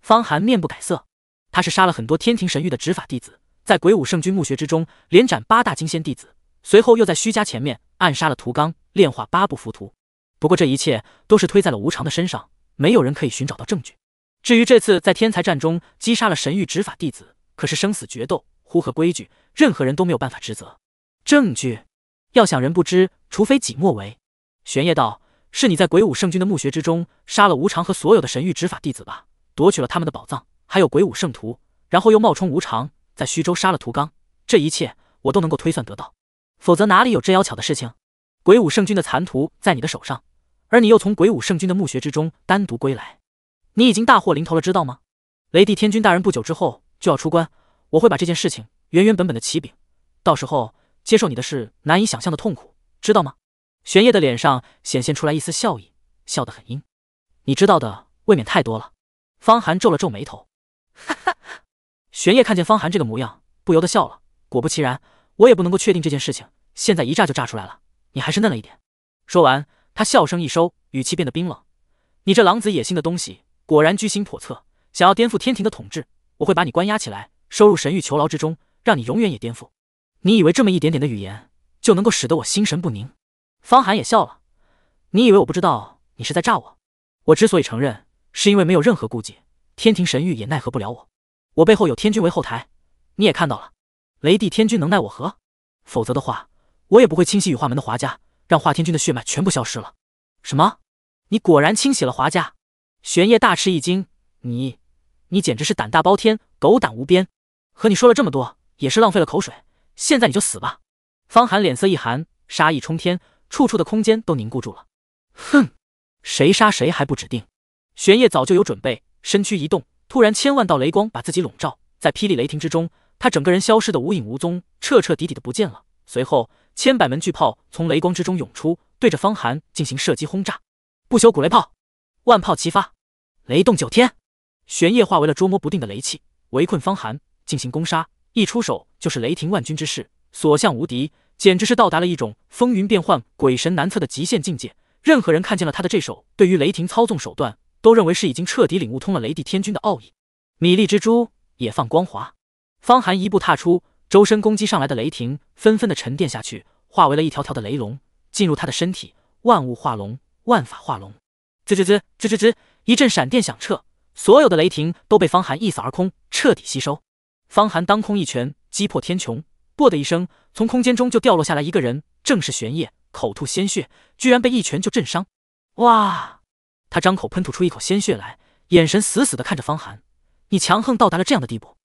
方寒面不改色，他是杀了很多天庭神域的执法弟子，在鬼武圣君墓穴之中，连斩八大金仙弟子。随后又在虚家前面暗杀了屠刚，炼化八部浮屠。不过这一切都是推在了无常的身上，没有人可以寻找到证据。至于这次在天才战中击杀了神域执法弟子，可是生死决斗，呼合规矩，任何人都没有办法职责。证据要想人不知，除非己莫为。玄烨道：“是你在鬼武圣君的墓穴之中杀了无常和所有的神域执法弟子吧，夺取了他们的宝藏，还有鬼武圣徒，然后又冒充无常在徐州杀了屠刚，这一切我都能够推算得到。”否则哪里有这妖巧的事情？鬼武圣君的残图在你的手上，而你又从鬼武圣君的墓穴之中单独归来，你已经大祸临头了，知道吗？雷帝天君大人不久之后就要出关，我会把这件事情原原本本的启禀，到时候接受你的事难以想象的痛苦，知道吗？玄烨的脸上显现出来一丝笑意，笑得很阴。你知道的未免太多了。方寒皱了皱眉头，哈哈。玄烨看见方寒这个模样，不由得笑了。果不其然。我也不能够确定这件事情，现在一炸就炸出来了，你还是嫩了一点。说完，他笑声一收，语气变得冰冷。你这狼子野心的东西，果然居心叵测，想要颠覆天庭的统治，我会把你关押起来，收入神域囚牢之中，让你永远也颠覆。你以为这么一点点的语言就能够使得我心神不宁？方寒也笑了，你以为我不知道你是在诈我？我之所以承认，是因为没有任何顾忌，天庭神域也奈何不了我，我背后有天君为后台，你也看到了。雷帝天君能奈我何？否则的话，我也不会清洗羽化门的华家，让华天君的血脉全部消失了。什么？你果然清洗了华家！玄烨大吃一惊，你，你简直是胆大包天，狗胆无边！和你说了这么多，也是浪费了口水。现在你就死吧！方寒脸色一寒，杀意冲天，处处的空间都凝固住了。哼，谁杀谁还不指定？玄烨早就有准备，身躯一动，突然千万道雷光把自己笼罩在霹雳雷霆之中。他整个人消失的无影无踪，彻彻底底的不见了。随后，千百门巨炮从雷光之中涌出，对着方寒进行射击轰炸。不朽古雷炮，万炮齐发，雷动九天。玄烨化为了捉摸不定的雷气，围困方寒进行攻杀。一出手就是雷霆万钧之势，所向无敌，简直是到达了一种风云变幻、鬼神难测的极限境界。任何人看见了他的这手对于雷霆操纵手段，都认为是已经彻底领悟通了雷帝天君的奥义。米粒蜘蛛也放光华。方寒一步踏出，周身攻击上来的雷霆纷纷的沉淀下去，化为了一条条的雷龙，进入他的身体。万物化龙，万法化龙。滋滋滋滋滋滋，一阵闪电响彻，所有的雷霆都被方寒一扫而空，彻底吸收。方寒当空一拳击破天穹，啵的一声，从空间中就掉落下来一个人，正是玄烨，口吐鲜血，居然被一拳就震伤。哇！他张口喷吐出一口鲜血来，眼神死死的看着方寒，你强横到达了这样的地步。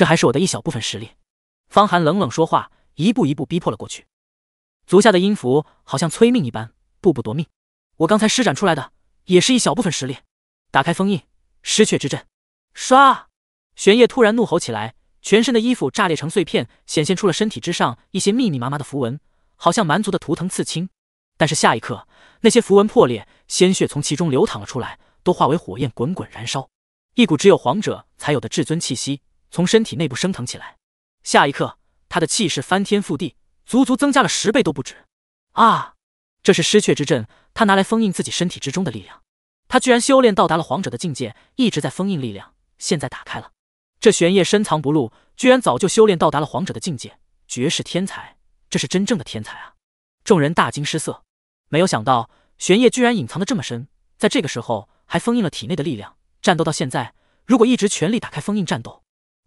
这还是我的一小部分实力，方寒冷冷说话，一步一步逼迫了过去，足下的音符好像催命一般，步步夺命。我刚才施展出来的也是一小部分实力，打开封印，失却之阵，刷！玄烨突然怒吼起来，全身的衣服炸裂成碎片，显现出了身体之上一些密密麻麻的符文，好像蛮族的图腾刺青。但是下一刻，那些符文破裂，鲜血从其中流淌了出来，都化为火焰滚滚燃烧，一股只有皇者才有的至尊气息。从身体内部升腾起来，下一刻，他的气势翻天覆地，足足增加了十倍都不止。啊！这是失却之阵，他拿来封印自己身体之中的力量。他居然修炼到达了皇者的境界，一直在封印力量，现在打开了。这玄烨深藏不露，居然早就修炼到达了皇者的境界，绝世天才，这是真正的天才啊！众人大惊失色，没有想到玄烨居然隐藏的这么深，在这个时候还封印了体内的力量。战斗到现在，如果一直全力打开封印战斗。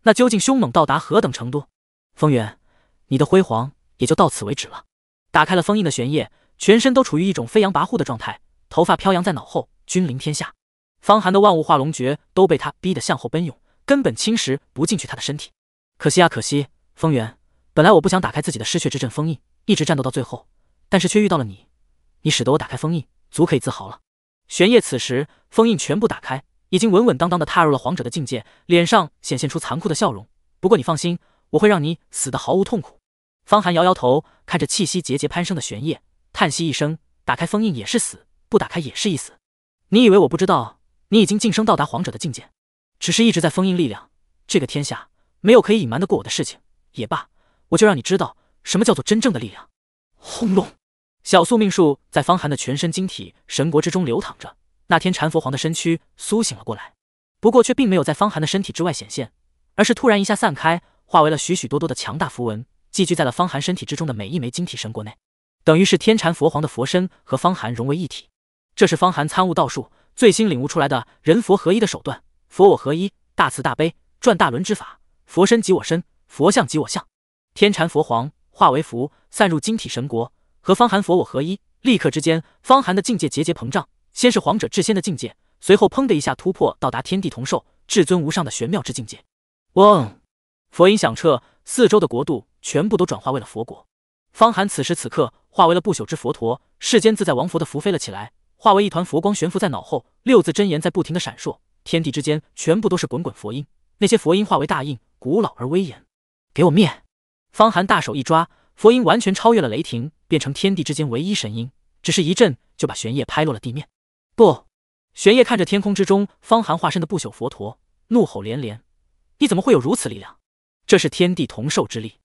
那究竟凶猛到达何等程度？风元，你的辉煌也就到此为止了。打开了封印的玄烨，全身都处于一种飞扬跋扈的状态，头发飘扬在脑后，君临天下。方寒的万物化龙诀都被他逼得向后奔涌，根本侵蚀不进去他的身体。可惜啊，可惜！风元，本来我不想打开自己的失血之阵封印，一直战斗到最后，但是却遇到了你，你使得我打开封印，足可以自豪了。玄烨此时封印全部打开。已经稳稳当当的踏入了皇者的境界，脸上显现出残酷的笑容。不过你放心，我会让你死的毫无痛苦。方寒摇摇头，看着气息节节攀升的玄烨，叹息一声，打开封印也是死，不打开也是一死。你以为我不知道你已经晋升到达皇者的境界，只是一直在封印力量。这个天下没有可以隐瞒得过我的事情，也罢，我就让你知道什么叫做真正的力量。轰隆，小宿命术在方寒的全身晶体神国之中流淌着。那天禅佛皇的身躯苏醒了过来，不过却并没有在方寒的身体之外显现，而是突然一下散开，化为了许许多多的强大符文，寄居在了方寒身体之中的每一枚晶体神国内。等于是天禅佛皇的佛身和方寒融为一体。这是方寒参悟道术最新领悟出来的“人佛合一”的手段，“佛我合一，大慈大悲，转大轮之法”。佛身即我身，佛像即我像。天禅佛皇化为佛，散入晶体神国，和方寒佛我合一，立刻之间，方寒的境界节节膨胀。先是皇者至仙的境界，随后砰的一下突破，到达天地同寿、至尊无上的玄妙之境界。嗡，佛音响彻，四周的国度全部都转化为了佛国。方寒此时此刻化为了不朽之佛陀，世间自在王佛的符飞了起来，化为一团佛光悬浮在脑后。六字真言在不停的闪烁，天地之间全部都是滚滚佛音。那些佛音化为大印，古老而威严。给我灭！方寒大手一抓，佛音完全超越了雷霆，变成天地之间唯一神音。只是一震，就把玄烨拍落了地面。不，玄烨看着天空之中方寒化身的不朽佛陀，怒吼连连。你怎么会有如此力量？这是天地同寿之力！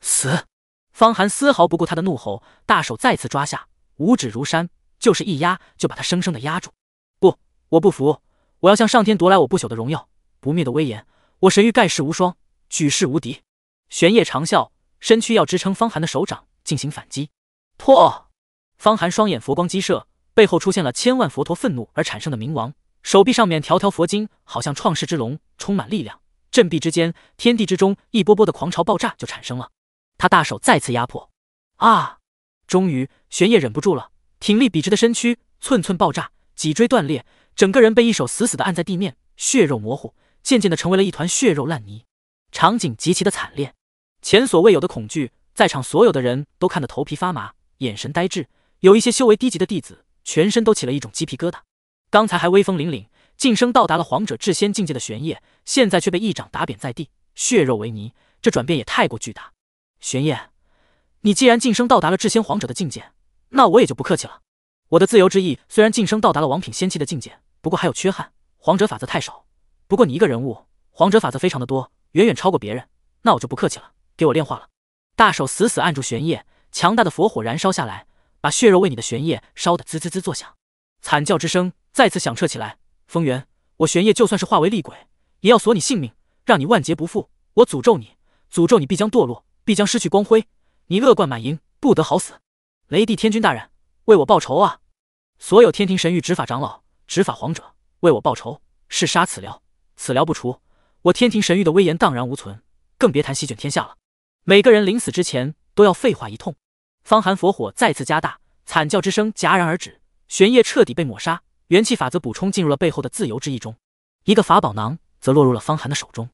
死！方寒丝毫不顾他的怒吼，大手再次抓下，五指如山，就是一压，就把他生生的压住。不，我不服！我要向上天夺来我不朽的荣耀，不灭的威严！我神域盖世无双，举世无敌！玄烨长啸，身躯要支撑方寒的手掌进行反击。破！方寒双眼佛光激射。背后出现了千万佛陀愤怒而产生的冥王，手臂上面条条佛经，好像创世之龙，充满力量。振臂之间，天地之中一波波的狂潮爆炸就产生了。他大手再次压迫，啊！终于，玄烨忍不住了，挺立笔直的身躯寸寸爆炸，脊椎断裂，整个人被一手死死的按在地面，血肉模糊，渐渐的成为了一团血肉烂泥。场景极其的惨烈，前所未有的恐惧，在场所有的人都看得头皮发麻，眼神呆滞，有一些修为低级的弟子。全身都起了一种鸡皮疙瘩，刚才还威风凛凛，晋升到达了皇者至仙境界的玄烨，现在却被一掌打扁在地，血肉为泥，这转变也太过巨大。玄烨，你既然晋升到达了至仙皇者的境界，那我也就不客气了。我的自由之翼虽然晋升到达了王品仙器的境界，不过还有缺憾，皇者法则太少。不过你一个人物，皇者法则非常的多，远远超过别人，那我就不客气了，给我炼化了。大手死死按住玄烨，强大的佛火燃烧下来。把血肉为你的玄烨烧得滋滋滋作响，惨叫之声再次响彻起来。风元，我玄烨就算是化为厉鬼，也要索你性命，让你万劫不复。我诅咒你，诅咒你必将堕落，必将失去光辉。你恶贯满盈，不得好死。雷帝天君大人，为我报仇啊！所有天庭神域执法长老、执法皇者，为我报仇！誓杀此獠，此獠不除，我天庭神域的威严荡然无存，更别谈席卷天下了。每个人临死之前都要废话一通。方寒佛火再次加大，惨叫之声戛然而止，玄烨彻底被抹杀，元气法则补充进入了背后的自由之翼中，一个法宝囊则落入了方寒的手中。